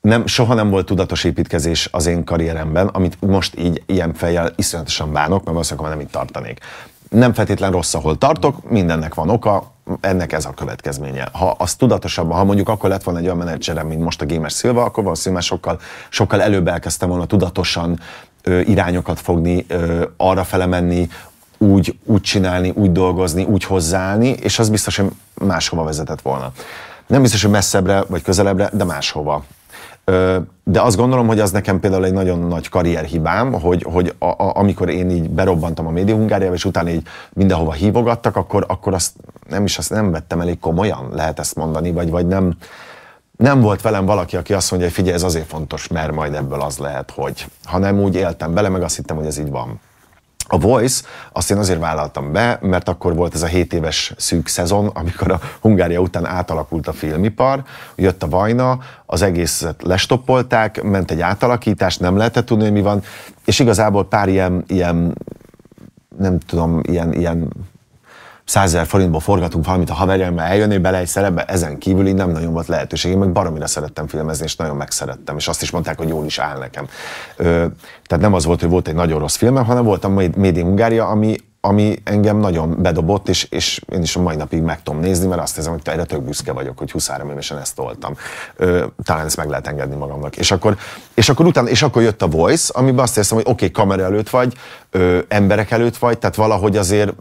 nem, soha nem volt tudatos építkezés az én karrieremben, amit most így ilyen fejjel iszonyatosan bánok, mert valószínűleg nem itt tartanék. Nem feltétlen rossz, ahol tartok, mindennek van oka, ennek ez a következménye. Ha az tudatosabban, ha mondjuk akkor lett volna egy olyan menedzserem, mint most a Gémes Szilva, akkor valószínűleg sokkal, sokkal előbb elkezdtem volna tudatosan ö, irányokat fogni, ö, arra fele menni, úgy, úgy csinálni, úgy dolgozni, úgy hozzáállni, és az biztos, hogy máshova vezetett volna. Nem biztos, hogy messzebbre vagy közelebbre, de máshova. De azt gondolom, hogy az nekem például egy nagyon nagy karrierhibám, hogy, hogy a, a, amikor én így berobbantam a Média Hungáriába, és utána így mindenhova hívogattak, akkor, akkor azt nem is azt nem vettem elég komolyan, lehet ezt mondani, vagy, vagy nem, nem volt velem valaki, aki azt mondja, hogy figyelj, ez azért fontos, mert majd ebből az lehet, hogy. Hanem úgy éltem bele, meg azt hittem, hogy ez így van. A Voice azt én azért vállaltam be, mert akkor volt ez a 7 éves szűk szezon, amikor a Hungária után átalakult a filmipar, jött a Vajna, az egészet lestoppolták, ment egy átalakítás, nem lehetett tudni, hogy mi van, és igazából pár ilyen, ilyen nem tudom, ilyen, ilyen százezer forintba forgatunk valamit a haverjaimmal, eljönni bele egy szerepbe, ezen kívül így nem nagyon volt lehetőség. Én meg baromira szerettem filmezni, és nagyon megszerettem, és azt is mondták, hogy jól is áll nekem. Ö, tehát nem az volt, hogy volt egy nagyon rossz filmem, hanem volt a Médi Hungária, ami, ami engem nagyon bedobott, és, és én is a mai napig meg tudom nézni, mert azt hiszem, hogy erre tök büszke vagyok, hogy 23 évesen ezt toltam. Ö, talán ezt meg lehet engedni magamnak. És akkor, és akkor utána, és akkor jött a Voice, amiben azt hiszem, hogy oké, okay, kamera előtt vagy, ö, emberek előtt vagy, tehát valahogy azért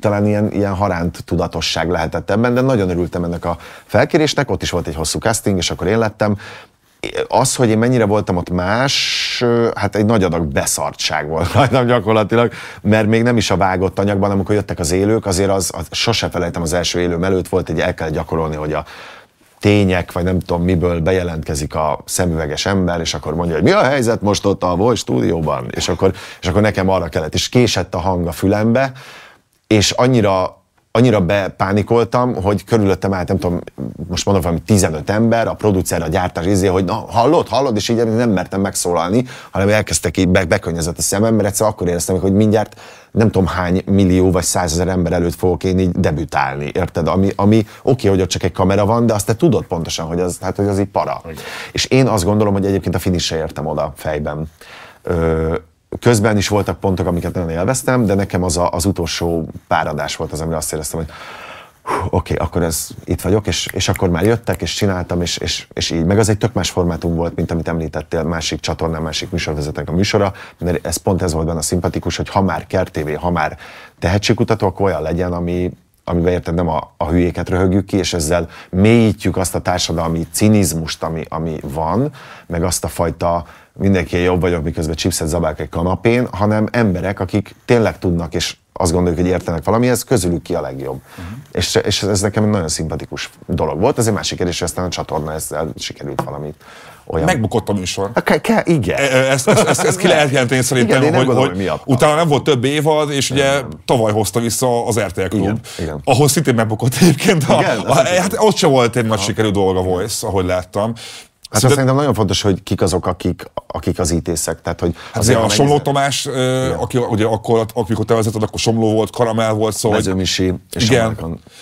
talán ilyen, ilyen haránt tudatosság lehetett ebben, de nagyon örültem ennek a felkérésnek, ott is volt egy hosszú casting, és akkor én lettem. Az, hogy én mennyire voltam ott más, hát egy nagy adag beszartság volt rajtam gyakorlatilag, mert még nem is a vágott anyagban, amikor jöttek az élők, azért az, az sose felejtem az első élőm előtt, volt egy el kell gyakorolni, hogy a tények, vagy nem tudom miből bejelentkezik a szemüveges ember, és akkor mondja, hogy mi a helyzet most ott a Voice stúdióban, és akkor, és akkor nekem arra kellett, és késett a hang a fülembe, és annyira annyira bepánikoltam, hogy körülöttem állt, nem tudom, most mondom valami 15 ember, a producer, a gyártás izé, hogy na, hallod, hallod, és így nem mertem megszólalni, hanem elkezdtek így, be, bekönnyezett a szemem, mert egyszer akkor éreztem, hogy mindjárt nem tudom hány millió vagy százezer ember előtt fogok én így debütálni, érted? Ami, ami oké, okay, hogy ott csak egy kamera van, de azt te tudod pontosan, hogy az, hát, hogy az így para. Igen. És én azt gondolom, hogy egyébként a finisse értem oda fejben. Ö, közben is voltak pontok, amiket nagyon élveztem, de nekem az a, az utolsó páradás volt az, amire azt éreztem, hogy oké, okay, akkor ez itt vagyok, és, és akkor már jöttek, és csináltam, és, és, és így. Meg az egy tök más formátum volt, mint amit említettél, másik csatornán, másik műsorvezetőnek a műsora, mert ez pont ez volt benne a szimpatikus, hogy ha már kertévé, ha már tehetségkutató, akkor olyan legyen, ami, amiben érted, nem a, a hülyéket röhögjük ki, és ezzel mélyítjük azt a társadalmi cinizmust, ami, ami van, meg azt a fajta mindenki jobb vagyok, miközben chipset zabák egy kanapén, hanem emberek, akik tényleg tudnak, és azt gondoljuk, hogy értenek ez közülük ki a legjobb. Uh-huh. És, és ez nekem egy nagyon szimpatikus dolog volt. Ez egy másik kérdés, hogy aztán a csatorna ezzel sikerült valamit olyan. Megbukott a műsor. Okay, ke, igen. E, e, ezt, ezt, ezt, ezt ki lehet jelenteni szerintem, igen, hogy, hogy miatt utána nem volt több évad, és ugye nem. tavaly hozta vissza az RTL Klub, igen, igen. ahol szintén megbukott egyébként. A, igen, a, a, hát ott sem volt egy nagy sikerű dolga Voice, ahogy láttam. Hát szóval szerintem nagyon fontos, hogy kik azok, akik, akik az ítészek. Tehát, hogy hát azért a Somló Tomás, igen. aki ugye akkor, amikor te vezeted, akkor Somló volt, Karamell volt, szóval... Mezőmisi és igen.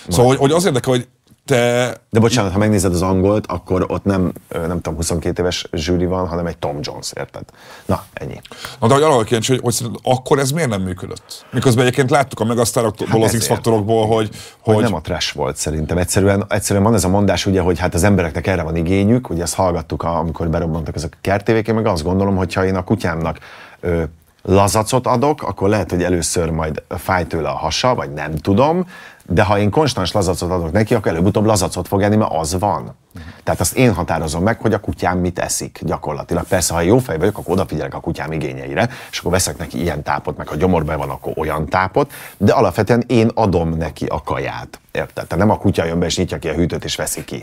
Szóval hogy, hogy az érdekel, hogy te... De bocsánat, ha megnézed az angolt, akkor ott nem, nem tudom, 22 éves zsűri van, hanem egy Tom Jones, érted? Na, ennyi. Na, de hogy arra kérdés, hogy, hogy akkor ez miért nem működött? Miközben egyébként láttuk a megasztárokból, hát az X-faktorokból, hogy, hogy... hogy... nem a trash volt szerintem. Egyszerűen, egyszerűen van ez a mondás, ugye, hogy hát az embereknek erre van igényük, ugye ezt hallgattuk, amikor berobbantak ezek a kertévék, én meg azt gondolom, hogyha én a kutyámnak ö, lazacot adok, akkor lehet, hogy először majd fáj tőle a hasa, vagy nem tudom, de ha én konstans lazacot adok neki, akkor előbb-utóbb lazacot fog enni, mert az van. Tehát azt én határozom meg, hogy a kutyám mit eszik gyakorlatilag. Persze, ha jó fej vagyok, akkor odafigyelek a kutyám igényeire, és akkor veszek neki ilyen tápot, meg ha gyomorban van, akkor olyan tápot, de alapvetően én adom neki a kaját. Érted? Tehát nem a kutya jön be és nyitja ki a hűtőt és veszi ki.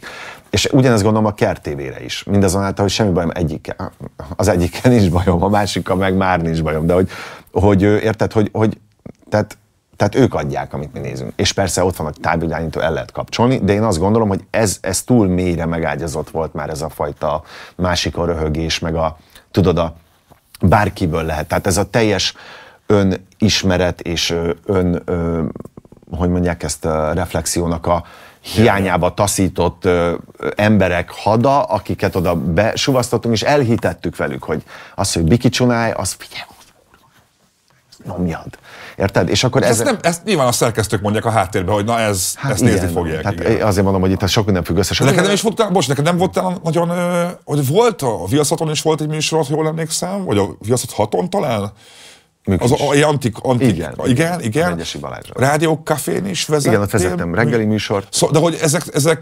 És ugyanezt gondolom a kertévére is. Mindazonáltal, hogy semmi bajom egyik, az egyikkel nincs bajom, a másikkal meg már nincs bajom, de hogy, hogy érted, hogy, hogy tehát tehát ők adják, amit mi nézünk. És persze ott van, a távirányító el lehet kapcsolni, de én azt gondolom, hogy ez, ez túl mélyre megágyazott volt már ez a fajta másik a röhögés, meg a, tudod, a bárkiből lehet. Tehát ez a teljes önismeret és ön, ö, hogy mondják ezt, a reflexiónak a hiányába taszított ö, emberek hada, akiket oda besuvasztottunk, és elhitettük velük, hogy az, hogy Biki csinálj, az figyelj, nyomjad. Érted? És akkor ez... Ezt, nem, ezt nyilván a szerkesztők mondják a háttérben, hogy na ez, hát ezt igen, nézni fogják. Hát igen. Azért mondom, hogy itt sok minden függ össze. neked nem is fogtál, bocs, neked nem volt nagyon, hogy volt a Viaszaton is volt egy műsor, jól emlékszem, vagy a Viaszat haton talán? Működés. Az olyan antik, antik, igen, igen, igen. Rádió kafén is vezettem. Igen, ott vezettem reggeli műsort. Szó, de hogy ezek, ezek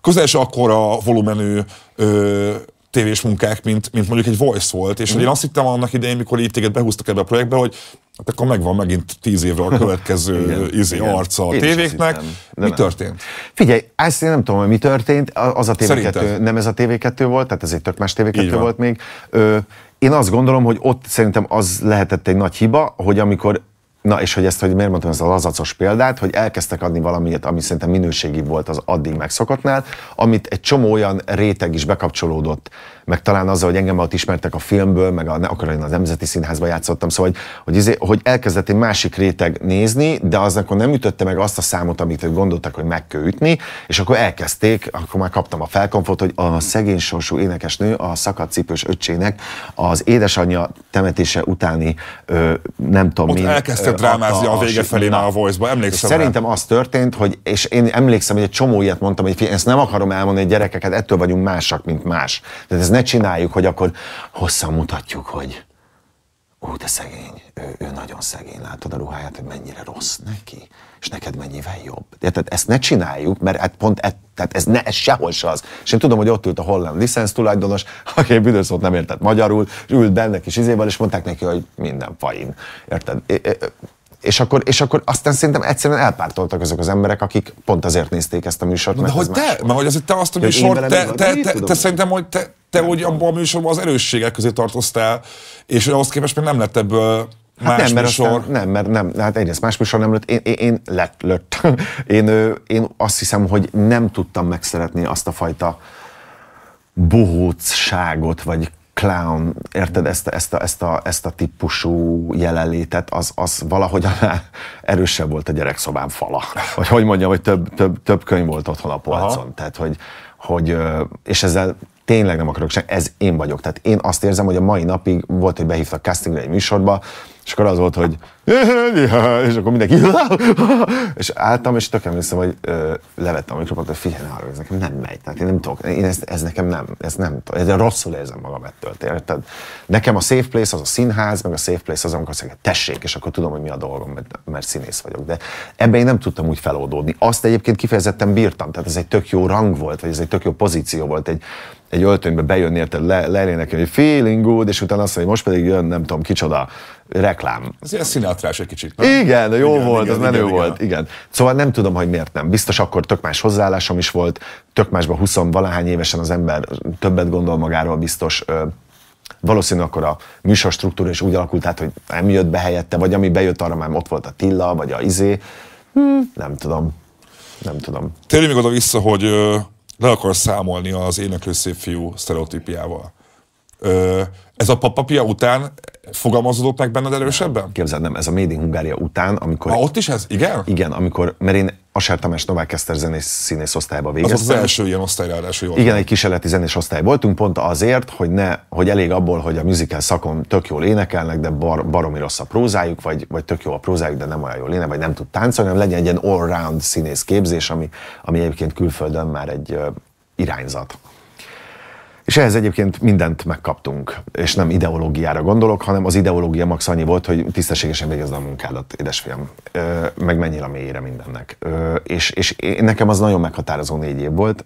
közel is akkora volumenű ö, tévés munkák, mint, mint mondjuk egy voice volt, és hogy mhm. én azt hittem annak idején, mikor így téged behúztak ebbe a projektbe, hogy hát akkor megvan megint tíz évre a következő igen, izé igen. arca a én tévéknek. Hittem, mi nem. történt? Figyelj, ezt én nem tudom, hogy mi történt. Az a TV2, nem ez a TV2 volt, tehát ez egy tök más TV2 volt még. Ö, én azt gondolom, hogy ott szerintem az lehetett egy nagy hiba, hogy amikor Na és hogy ezt, hogy miért mondtam ezt a lazacos példát, hogy elkezdtek adni valamit, ami szerintem minőségi volt az addig megszokottnál, amit egy csomó olyan réteg is bekapcsolódott meg talán azzal, hogy engem ott ismertek a filmből, meg a, akkor én az Nemzeti Színházban játszottam, szóval hogy, hogy, izé, hogy elkezdett egy másik réteg nézni, de az akkor nem ütötte meg azt a számot, amit gondoltak, hogy meg kell ütni, és akkor elkezdték, akkor már kaptam a felkonfot, hogy a szegény sorsú énekesnő a szakadt cipős öccsének az édesanyja temetése utáni ö, nem tudom mi. Elkezdte drámázni a, a vége felé már a Voice-ba, emlékszem. Szerintem rá. az történt, hogy, és én emlékszem, hogy egy csomó ilyet mondtam, hogy ezt nem akarom elmondani, hogy gyerekeket hát ettől vagyunk másak, mint más. Tehát ez ne ne csináljuk, hogy akkor hosszan mutatjuk, hogy ú, de szegény, ő, ő nagyon szegény, látod a ruháját, hogy mennyire rossz neki, és neked mennyivel jobb. Érted? Ezt ne csináljuk, mert hát pont et, tehát ez, ne, ez sehol se az. És én tudom, hogy ott ült a holland licensz tulajdonos, aki egy büdös nem értett magyarul, és ült benne kis izéval, és mondták neki, hogy minden fain. Érted? É, é, és akkor, és akkor aztán szerintem egyszerűen elpártoltak azok az emberek, akik pont azért nézték ezt a műsort. De mert hogy te, mert hogy azért te azt a műsort, te, te, te, te szerintem, hogy te, te hogy abban a műsorban az erősségek közé tartoztál, és ahhoz képest még nem lett ebből Hát más nem, mert műsor. Aztán, nem, mert nem, hát egyrészt más műsor nem lett, én, én, én lett, lett. Én, én azt hiszem, hogy nem tudtam megszeretni azt a fajta bohócságot, vagy clown, érted, ezt, ezt, a, ezt, a, ezt a típusú jelenlétet, az, az valahogy erősebb volt a gyerekszobám fala. Vagy hogy mondjam, hogy több, több, több könyv volt otthon a polcon. Aha. Tehát, hogy, hogy, és ezzel tényleg nem akarok sem, ez én vagyok. Tehát én azt érzem, hogy a mai napig volt, hogy behívtak castingre egy műsorba, és akkor az volt, hogy és akkor mindenki és álltam, és tökem hiszem, hogy ö, levettem a mikrofont, hogy figyelj, ne ez nekem nem megy. Tehát én nem tudok, én ez, ez nekem nem, ez nem ez rosszul érzem magam ettől. Tehát nekem a safe place az a színház, meg a safe place az, amikor azt mondja, tessék, és akkor tudom, hogy mi a dolgom, mert, mert színész vagyok. De ebben én nem tudtam úgy feloldódni. Azt egyébként kifejezetten bírtam, tehát ez egy tök jó rang volt, vagy ez egy tök jó pozíció volt, egy, egy öltönybe bejönni, érted, le, leénekelni, hogy feeling good, és utána azt mondja, hogy most pedig jön, nem tudom, kicsoda, reklám. Ez ilyen színátrás egy kicsit, nem? Igen, jó igen, volt, igen, az menő igen, volt, igen. igen. Szóval nem tudom, hogy miért nem. Biztos akkor tök más hozzáállásom is volt, tök másban 20 valahány évesen az ember többet gondol magáról biztos. Valószínűleg akkor a műsor struktúra is úgy alakult tehát, hogy nem jött be helyette, vagy ami bejött, arra már ott volt a Tilla, vagy a Izé. Hmm. Nem tudom. Nem tudom. Térjünk még oda vissza, hogy le akarsz számolni az éneklő szép fiú sztereotípiával. Ez a papapia után fogalmazódott meg benned erősebben? Képzeld, nem, ez a Made in Hungária után, amikor... Ha ah, ott is ez? Igen? Igen, amikor, mert én Asár Tamás Novák Eszter zenés színész osztályba végeztem. Az az első ilyen osztály ráadásul volt. Igen, egy kísérleti zenés osztály voltunk, pont azért, hogy ne, hogy elég abból, hogy a musical szakon tök jól énekelnek, de bar, baromi rossz a prózájuk, vagy, vagy tök jó a prózájuk, de nem olyan jól éne, vagy nem tud táncolni, hanem legyen egy ilyen all-round színész képzés, ami, ami egyébként külföldön már egy irányzat. És ehhez egyébként mindent megkaptunk, és nem ideológiára gondolok, hanem az ideológia max annyi volt, hogy tisztességesen végezd a munkádat, édesfiam, meg menjél a mélyére mindennek. És, és nekem az nagyon meghatározó négy év volt,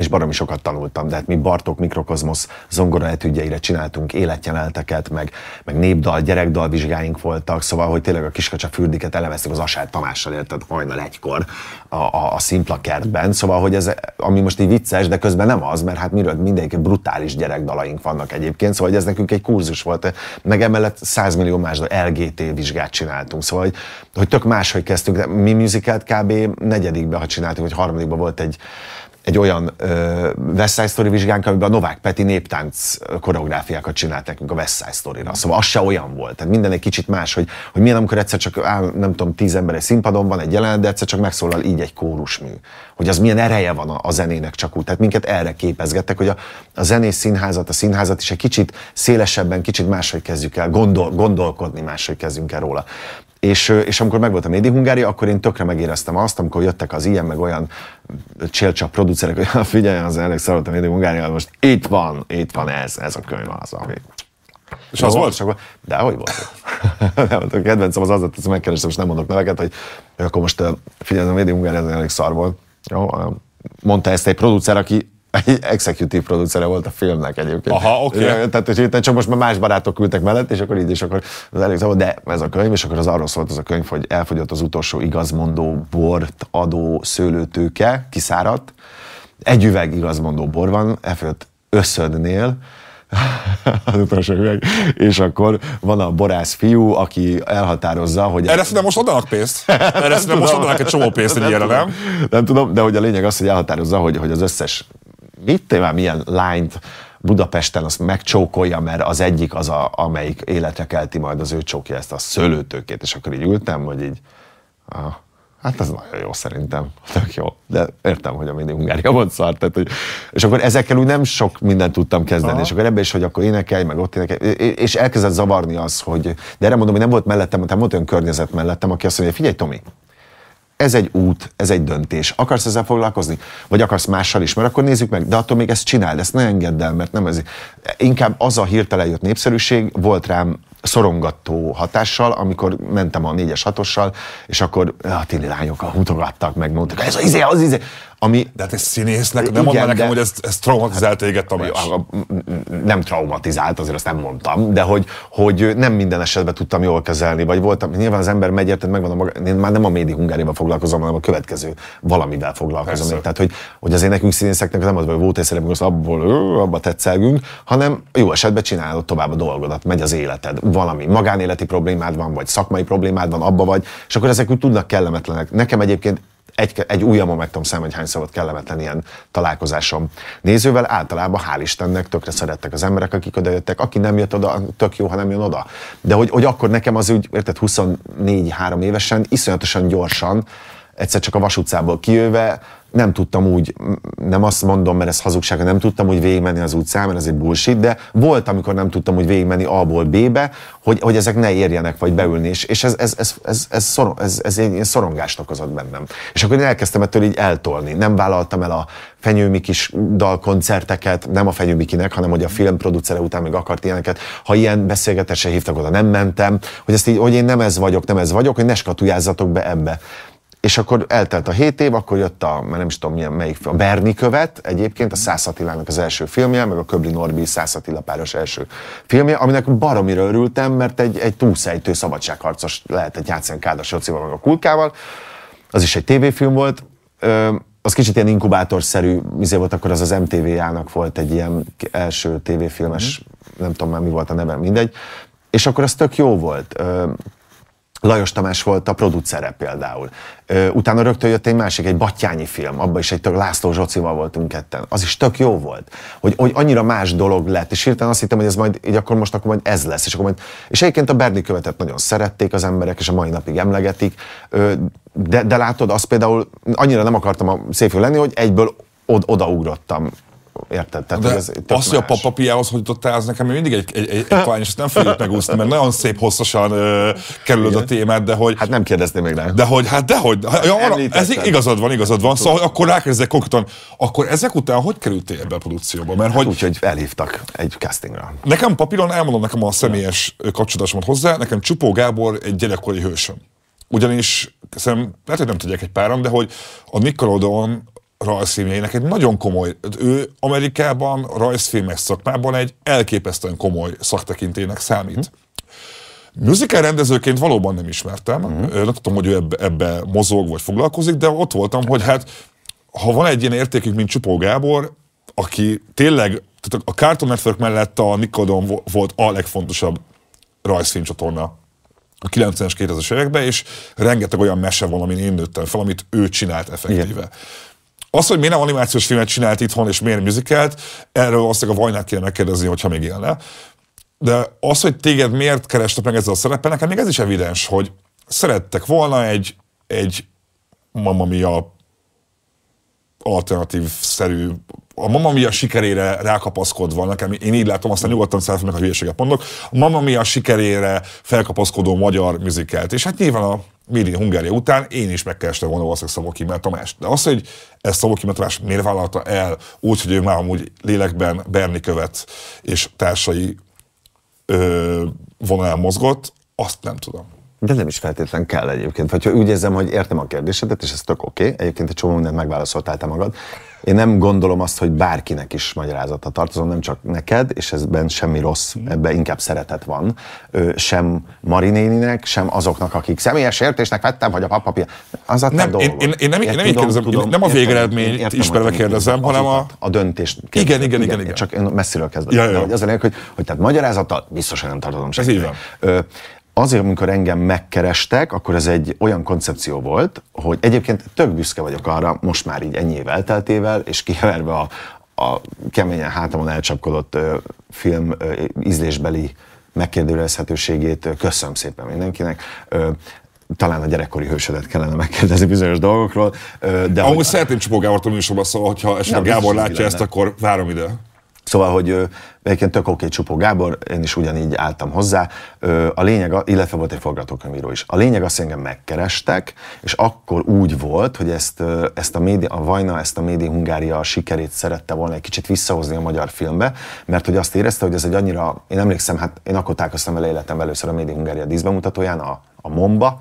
és baromi sokat tanultam, de hát mi Bartók Mikrokozmosz zongora etügyeire csináltunk életjeleneteket, meg, meg népdal, gyerekdal vizsgáink voltak, szóval, hogy tényleg a kiskacsa fürdiket elemeztük az Asár Tamással, érted, hajnal egykor a, a, a szimpla kertben, szóval, hogy ez, ami most így vicces, de közben nem az, mert hát miről mindenki brutális gyerekdalaink vannak egyébként, szóval, hogy ez nekünk egy kurzus volt, meg emellett 100 millió más LGT vizsgát csináltunk, szóval, hogy, hogy tök máshogy kezdtünk, de mi musicalt kb. negyedikbe, ha csináltunk, hogy harmadikban volt egy egy olyan ö, West Side Story vizsgánk, amiben a Novák Peti néptánc koreográfiákat csinált nekünk a West Side Story-ra. Szóval az se olyan volt. Tehát minden egy kicsit más, hogy, hogy milyen, amikor egyszer csak áll, nem tudom, tíz ember egy színpadon van egy jelenet, de egyszer csak megszólal így egy kórusmű. Hogy az milyen ereje van a, a zenének csak úgy. Tehát minket erre képezgettek, hogy a, a zenés színházat, a színházat is egy kicsit szélesebben, kicsit máshogy kezdjük el, gondol, gondolkodni máshogy kezdjünk el róla. És, és amikor megvolt a Médi Hungária, akkor én tökre megéreztem azt, amikor jöttek az ilyen, meg olyan csélcsap producerek, hogy figyelj, az elég szarult a Médi Hungária, most itt van, itt van ez, ez a könyv az, ami és az volt? Csak, de hogy volt? nem, a kedvencem az az, hogy megkerestem, és nem mondok neveket, hogy akkor most figyelj, a Médi Hungária elég szar volt. Jó, mondta ezt egy producer, aki executive producere volt a filmnek egyébként. Aha, oké. Okay. Tehát, hogy itt csak most már más barátok küldtek mellett, és akkor így, és akkor az elég de ez a könyv, és akkor az arról szólt az a könyv, hogy elfogyott az utolsó igazmondó bort adó szőlőtőke, kiszáradt, egy üveg igazmondó bor van, elfogyott összödnél, az utolsó üveg, és akkor van a borász fiú, aki elhatározza, hogy... Erre szerintem most adnak pénzt. Erre szerintem most adnak egy csomó pénzt egy ilyenre, nem? Nem tudom, de hogy a lényeg az, hogy elhatározza, hogy, hogy az összes vittél már milyen lányt Budapesten azt megcsókolja, mert az egyik az, a, amelyik életre kelti majd az ő csókja ezt a szőlőtőkét, és akkor így ültem, hogy így, ah, hát ez nagyon jó szerintem, tök jó, de értem, hogy a mini volt szart, tehát, hogy, és akkor ezekkel úgy nem sok mindent tudtam kezdeni, Aha. és akkor ebbe is, hogy akkor énekelj, meg ott énekelj, és elkezdett zavarni az, hogy, de erre mondom, hogy nem volt mellettem, hanem volt olyan környezet mellettem, aki azt mondja, figyelj Tomi, ez egy út, ez egy döntés. Akarsz ezzel foglalkozni? Vagy akarsz mással is? Mert akkor nézzük meg, de attól még ezt csináld, ezt ne engedd el, mert nem ez. Inkább az a hirtelen jött népszerűség volt rám szorongató hatással, amikor mentem a négyes hatossal, és akkor a tini lányok mutogattak meg, mondták, ez az izé, az izé. Ami, de hát egy színésznek nem mondta nekem, de, hogy ez, ez traumatizált hát, téged a meccs. Nem traumatizált, azért azt nem mondtam, de hogy, hogy nem minden esetben tudtam jól kezelni, vagy voltam, nyilván az ember megy, érted, megvan a maga, én már nem a Médi hungáriában foglalkozom, hanem a következő valamivel foglalkozom. Persze. Én. Tehát, hogy, hogy azért nekünk színészeknek nem az, hogy volt egyszerűen, azt abból, abba tetszelgünk, hanem jó esetben csinálod tovább a dolgodat, megy az életed, valami magánéleti problémád van, vagy szakmai problémád van, abba vagy, és akkor ezek úgy tudnak kellemetlenek. Nekem egyébként egy, egy ujjamon meg tudom számolni, hogy hány szabad kellemetlen ilyen találkozásom nézővel. Általában hál' Istennek tökre szerettek az emberek, akik oda jöttek. Aki nem jött oda, tök jó, ha nem jön oda. De hogy, hogy akkor nekem az úgy, érted, 24-3 évesen iszonyatosan gyorsan egyszer csak a Vas kijöve nem tudtam úgy, nem azt mondom, mert ez hazugság, nem tudtam úgy végigmenni az utcán, mert ez egy bullshit, de volt, amikor nem tudtam úgy végigmenni A-ból B-be, hogy, hogy ezek ne érjenek, vagy beülni, és, és ez, ez, ez, ez, ez, szor, ez, ez egy szorongást okozott bennem. És akkor én elkezdtem ettől így eltolni. Nem vállaltam el a fenyőmikis dalkoncerteket, nem a fenyőmikinek, hanem hogy a film producere után még akart ilyeneket. Ha ilyen beszélgetésre hívtak oda, nem mentem, hogy, ezt így, hogy én nem ez vagyok, nem ez vagyok, hogy ne skatujázzatok be ebbe. És akkor eltelt a 7 év, akkor jött a, mert nem is tudom milyen, melyik, a Berni követ egyébként, a Szász Attilának az első filmje, meg a Köbli Norbi Szász Attila páros első filmje, aminek baromira örültem, mert egy, egy túlszejtő szabadságharcos lehetett játszani Káda Socival, meg a Kulkával. Az is egy tévéfilm volt. Ö, az kicsit ilyen inkubátorszerű, izé volt akkor az az MTV-jának volt egy ilyen első tévéfilmes, mm. nem tudom már mi volt a neve, mindegy. És akkor az tök jó volt. Ö, Lajos Tamás volt a producere például. Ö, utána rögtön jött egy másik, egy Battyányi film, abban is egy tök László Zsocival voltunk ketten. Az is tök jó volt, hogy, hogy annyira más dolog lett, és hirtelen azt hittem, hogy ez majd, így akkor most akkor majd ez lesz. És, akkor majd, és egyébként a Berni követet nagyon szerették az emberek, és a mai napig emlegetik, ö, de, de látod, azt például annyira nem akartam a szép lenni, hogy egyből od, odaugrottam érted? Tehát, De hogy az, hogy a papapiához hogy jutottál, az nekem mindig egy, egy, egy, egy talán, és nem fogjuk megúszni, mert nagyon szép hosszasan uh, kerülöd a témát, de hogy... Hát nem kérdezni még rá. De hogy, hát dehogy. Ja, arra, ez igazad van, igazad van. Szóval akkor rákezdek konkrétan. Akkor ezek után hogy kerültél ebbe a produkcióba? Mert hát hogy... hogy elhívtak egy castingra. Nekem papíron elmondom nekem a személyes kapcsolatomat hozzá, nekem Csupó Gábor egy gyerekkori hősöm ugyanis szerintem lehet, hogy nem tudják egy páran, de hogy a Nickelodeon rajzfilmjeinek egy nagyon komoly. Ő Amerikában rajzfilmes szakmában egy elképesztően komoly szaktekintének számít. Mm. Musical rendezőként valóban nem ismertem, mm. nem tudom, hogy ő ebbe, ebbe mozog vagy foglalkozik, de ott voltam, hogy hát ha van egy ilyen értékük, mint Csupó Gábor, aki tényleg, tehát a Cartoon Network mellett a Nickelodeon volt a legfontosabb rajzfilmcsatorna a 90-es, 2000-es években, és rengeteg olyan mese van, amin én nőttem fel, amit ő csinált effektíve. Igen. Az, hogy miért nem animációs filmet csinált itthon, és miért műzikelt, erről azt a Vajnát kéne megkérdezni, hogyha még élne. De az, hogy téged miért kerestek meg ezzel a szerepel, nekem még ez is evidens, hogy szerettek volna egy, egy Mamma Mia alternatív szerű, a Mamma Mia sikerére rákapaszkodva, nekem én így látom, aztán nyugodtan szálltam meg, a hülyeséget mondok, a Mamma Mia sikerére felkapaszkodó magyar műzikelt. És hát nyilván a Mirin Hungária után én is megkereste volna valószínűleg Szabó Kimmel Tamást. De az, hogy ezt Szabó Kimmel Tamás miért vállalta el úgy, hogy ő már amúgy lélekben Berni követ és társai ö, vonalán mozgott, azt nem tudom. De nem is feltétlen kell egyébként. Vagy ha úgy érzem, hogy értem a kérdésedet, és ez tök oké, okay. egyébként egy csomó mindent megválaszoltál te magad, én nem gondolom azt, hogy bárkinek is magyarázata tartozom, nem csak neked, és ezben semmi rossz, mhm. ebben inkább szeretet van, sem Marinéninek, sem azoknak, akik személyes értésnek vettem, vagy a papapia. Az a nem, én, Én, én, nem, én nem így kérdezem, tudom, nem a végeredményt ismerve kérdezem, hanem a... A döntést kérdezem. Igen, igen, igen, igen. Csak én messziről kezdem. Ja, Az a lényeg, hogy, hogy tehát magyarázata biztosan nem tartozom semmi. Ez így van azért, amikor engem megkerestek, akkor ez egy olyan koncepció volt, hogy egyébként tök büszke vagyok arra, most már így ennyi év elteltével, és kiheverve a, a keményen hátamon elcsapkodott ö, film ö, ízlésbeli megkérdőrezhetőségét, köszönöm szépen mindenkinek. Ö, talán a gyerekkori hősödet kellene megkérdezni bizonyos dolgokról. De Amúgy hogy... szeretném Csipó a műsorba, szóval, hogyha esetleg Gábor látja ezt, lenne. akkor várom ide. Szóval, hogy egyébként tök oké Csupó Gábor, én is ugyanígy álltam hozzá. A lényeg, illetve volt egy forgatókönyvíró is. A lényeg az, hogy engem megkerestek, és akkor úgy volt, hogy ezt, ezt a, média, a Vajna ezt a Médi Hungária sikerét szerette volna egy kicsit visszahozni a magyar filmbe, mert hogy azt érezte, hogy ez egy annyira, én emlékszem, hát én akkor találkoztam el életemben először a Médi Hungária díszbemutatóján, a, a Momba,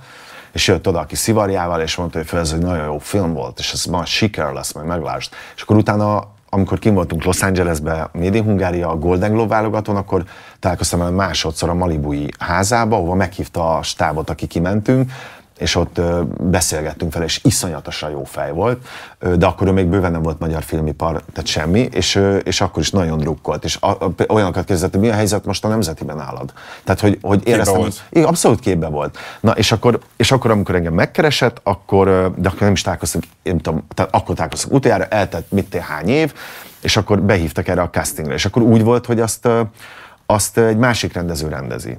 és jött oda, aki szivarjával, és mondta, hogy ez egy nagyon jó film volt, és ez már siker lesz, majd meglásd. És akkor utána amikor kim voltunk Los Angelesbe, Médi Hungária, a Golden Globe válogatón, akkor találkoztam el másodszor a Malibui házába, ahova meghívta a stábot, aki kimentünk, és ott beszélgettünk fel és iszonyatosan jó fej volt, de akkor ő még bőven nem volt magyar filmipar, tehát semmi, és, és akkor is nagyon drukkolt, és olyanokat kérdezett, hogy mi a helyzet most a nemzetiben állad. Tehát, hogy, hogy éreztem, volt. Hogy, abszolút képbe volt. Na, és akkor, és akkor, amikor engem megkeresett, akkor, de akkor nem is találkoztunk, én tudom, tehát akkor találkoztunk utoljára, eltett mit hány év, és akkor behívtak erre a castingra, és akkor úgy volt, hogy azt, azt egy másik rendező rendezi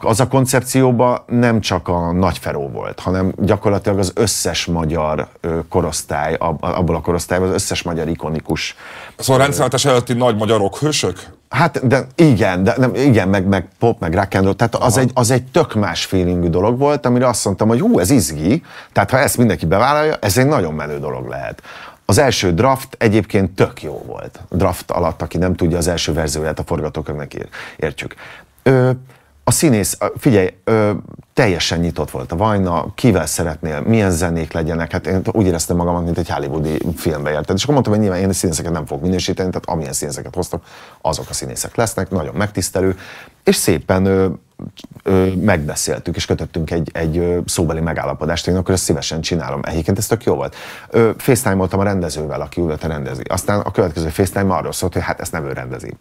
az a koncepcióban nem csak a nagyferó volt, hanem gyakorlatilag az összes magyar korosztály, abból a korosztályban az összes magyar ikonikus. Szóval rendszerváltás előtti nagy magyarok hősök? Hát, de igen, de nem, igen, meg, meg pop, meg rock and roll, tehát az egy, az egy tök más feelingű dolog volt, amire azt mondtam, hogy hú, ez izgi, tehát ha ezt mindenki bevállalja, ez egy nagyon menő dolog lehet. Az első draft egyébként tök jó volt. Draft alatt, aki nem tudja, az első verzióját a forgatókönyvnek ér, értjük. Ö, a színész, figyelj, ö, teljesen nyitott volt a vajna, kivel szeretnél, milyen zenék legyenek, hát én úgy éreztem magamat, mint egy hollywoodi filmbe érted. És akkor mondtam, hogy nyilván én a színészeket nem fogok minősíteni, tehát amilyen színészeket hoztam, azok a színészek lesznek, nagyon megtisztelő, és szépen megbeszéltük, és kötöttünk egy, egy szóbeli megállapodást, én akkor ezt szívesen csinálom. Egyébként ez tök jó volt. facetime a rendezővel, aki ült a rendezi. Aztán a következő FaceTime arról szólt, hogy hát ezt nem ő rendezi,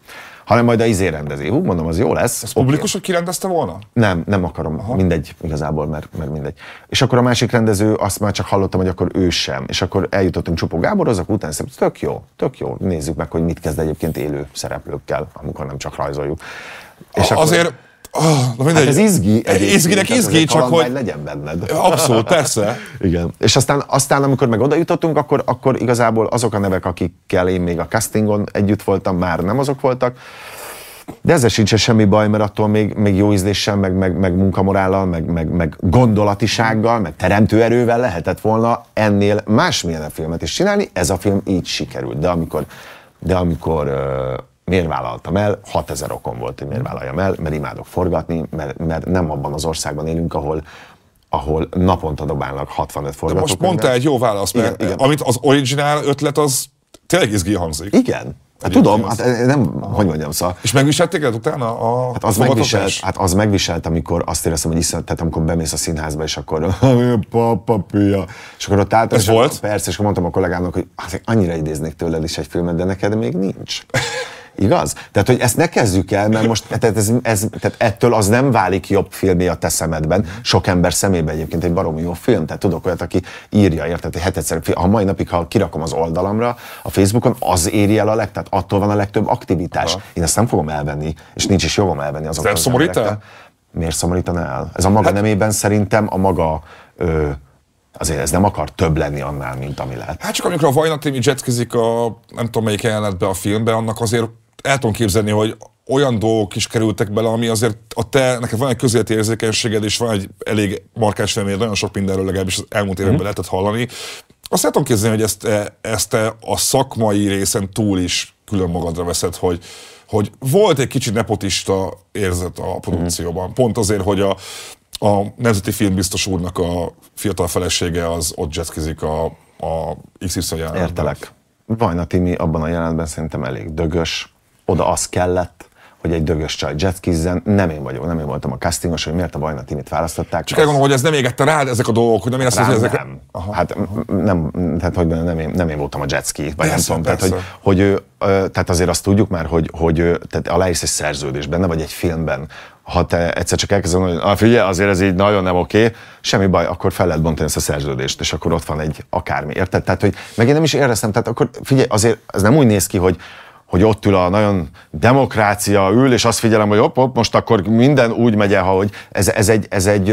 hanem majd a izé rendezi. Hú, mondom, az jó lesz. Ez okay. publikus, hogy ki rendezte volna? Nem, nem akarom. Aha. Mindegy, igazából, mert, mert mindegy. És akkor a másik rendező, azt már csak hallottam, hogy akkor ő sem. És akkor eljutottunk Csupó Gábor, azok után szerint tök jó, tök jó. Nézzük meg, hogy mit kezd egyébként élő szereplőkkel, amikor nem csak rajzoljuk. És a, akkor... Azért Ah, na mindegy. Hát ez izgi egyébként. Izginek izgi, csak hogy... legyen benned. Abszolút, persze. Igen. És aztán, aztán amikor meg oda jutottunk, akkor, akkor igazából azok a nevek, akikkel én még a castingon együtt voltam, már nem azok voltak. De ezzel sincs semmi baj, mert attól még, még jó ízléssel, meg, meg, meg munkamorállal, meg, meg, meg gondolatisággal, meg teremtő erővel lehetett volna ennél másmilyen filmet is csinálni. Ez a film így sikerült. De amikor, de amikor miért vállaltam el? 6000 okom volt, hogy miért mm. vállaljam el, mert imádok forgatni, mert, mert nem abban az országban élünk, ahol, ahol naponta dobálnak 65 forgatókönyvet. most mondta egy jó válasz, mert igen, igen. amit az originál ötlet az tényleg izgi hangzik. Igen. Hát tudom, hát eh, nem, Aha. hogy mondjam, szóval. És megviselt téged utána a hát az, megviselt, hát az megviselt, amikor azt éreztem, hogy iszonyat, tehát amikor bemész a színházba, és akkor papa, pia. És akkor ott álltam, és volt? Persze, és akkor mondtam a kollégámnak, hogy hát, annyira idéznék tőled is egy filmet, de neked még nincs. Igaz? Tehát, hogy ezt ne kezdjük el, mert most tehát ez, ez, tehát ettől az nem válik jobb filmé a te szemedben. Sok ember szemében egyébként egy baromi jó film, tehát tudok olyat, aki írja, érted, hogy hetedszer, a mai napig, ha kirakom az oldalamra, a Facebookon, az éri el a leg, tehát attól van a legtöbb aktivitás. Aha. Én ezt nem fogom elvenni, és nincs is jogom elvenni azokat. Nem szomorít el? Miért szomorítaná el? Ez a maga hát... nemében szerintem a maga ö, azért ez nem akar több lenni annál, mint ami lehet. Hát csak amikor a Vajna Timi jetskizik a nem tudom melyik jelenetbe a filmbe, annak azért el tudom képzelni, hogy olyan dolgok is kerültek bele, ami azért a te, neked van egy közéleti érzékenységed, és van egy elég markás véleményed, nagyon sok mindenről legalábbis az elmúlt években mm. lehetett hallani. Azt el tudom képzelni, hogy ezt, e, ezt a szakmai részen túl is külön magadra veszed, hogy, hogy volt egy kicsit nepotista érzet a produkcióban. Mm. Pont azért, hogy a, a Nemzeti Filmbiztos úrnak a fiatal felesége az ott jazzkizik a, a XY jelenetben. Értelek. Vajna Timi abban a jelenetben szerintem elég dögös, oda az kellett, hogy egy dögös csaj jetkizzen, Nem én vagyok, nem én voltam a castingos, hogy miért a Timit választották. Csak elgondolom, hogy ez nem égette rád ezek a dolgok, hogy nem hiszem, hogy ezek... Nem. Aha. Hát nem, tehát hogy nem én, nem én voltam a jetski, vagy persze, nem tudom. Tehát, hogy, hogy, ő, tehát azért azt tudjuk már, hogy, hogy tehát is egy szerződés benne, vagy egy filmben, ha te egyszer csak elkezded mondani, hogy ah, figyelj, azért ez így nagyon nem oké, semmi baj, akkor fel lehet bontani ezt a szerződést, és akkor ott van egy akármi, érted? Tehát, hogy meg én nem is éreztem, tehát akkor figyelj, azért ez nem úgy néz ki, hogy hogy ott ül a nagyon demokrácia ül, és azt figyelem, hogy op, op, most akkor minden úgy megy el, hogy ez, ez, egy, ez, egy,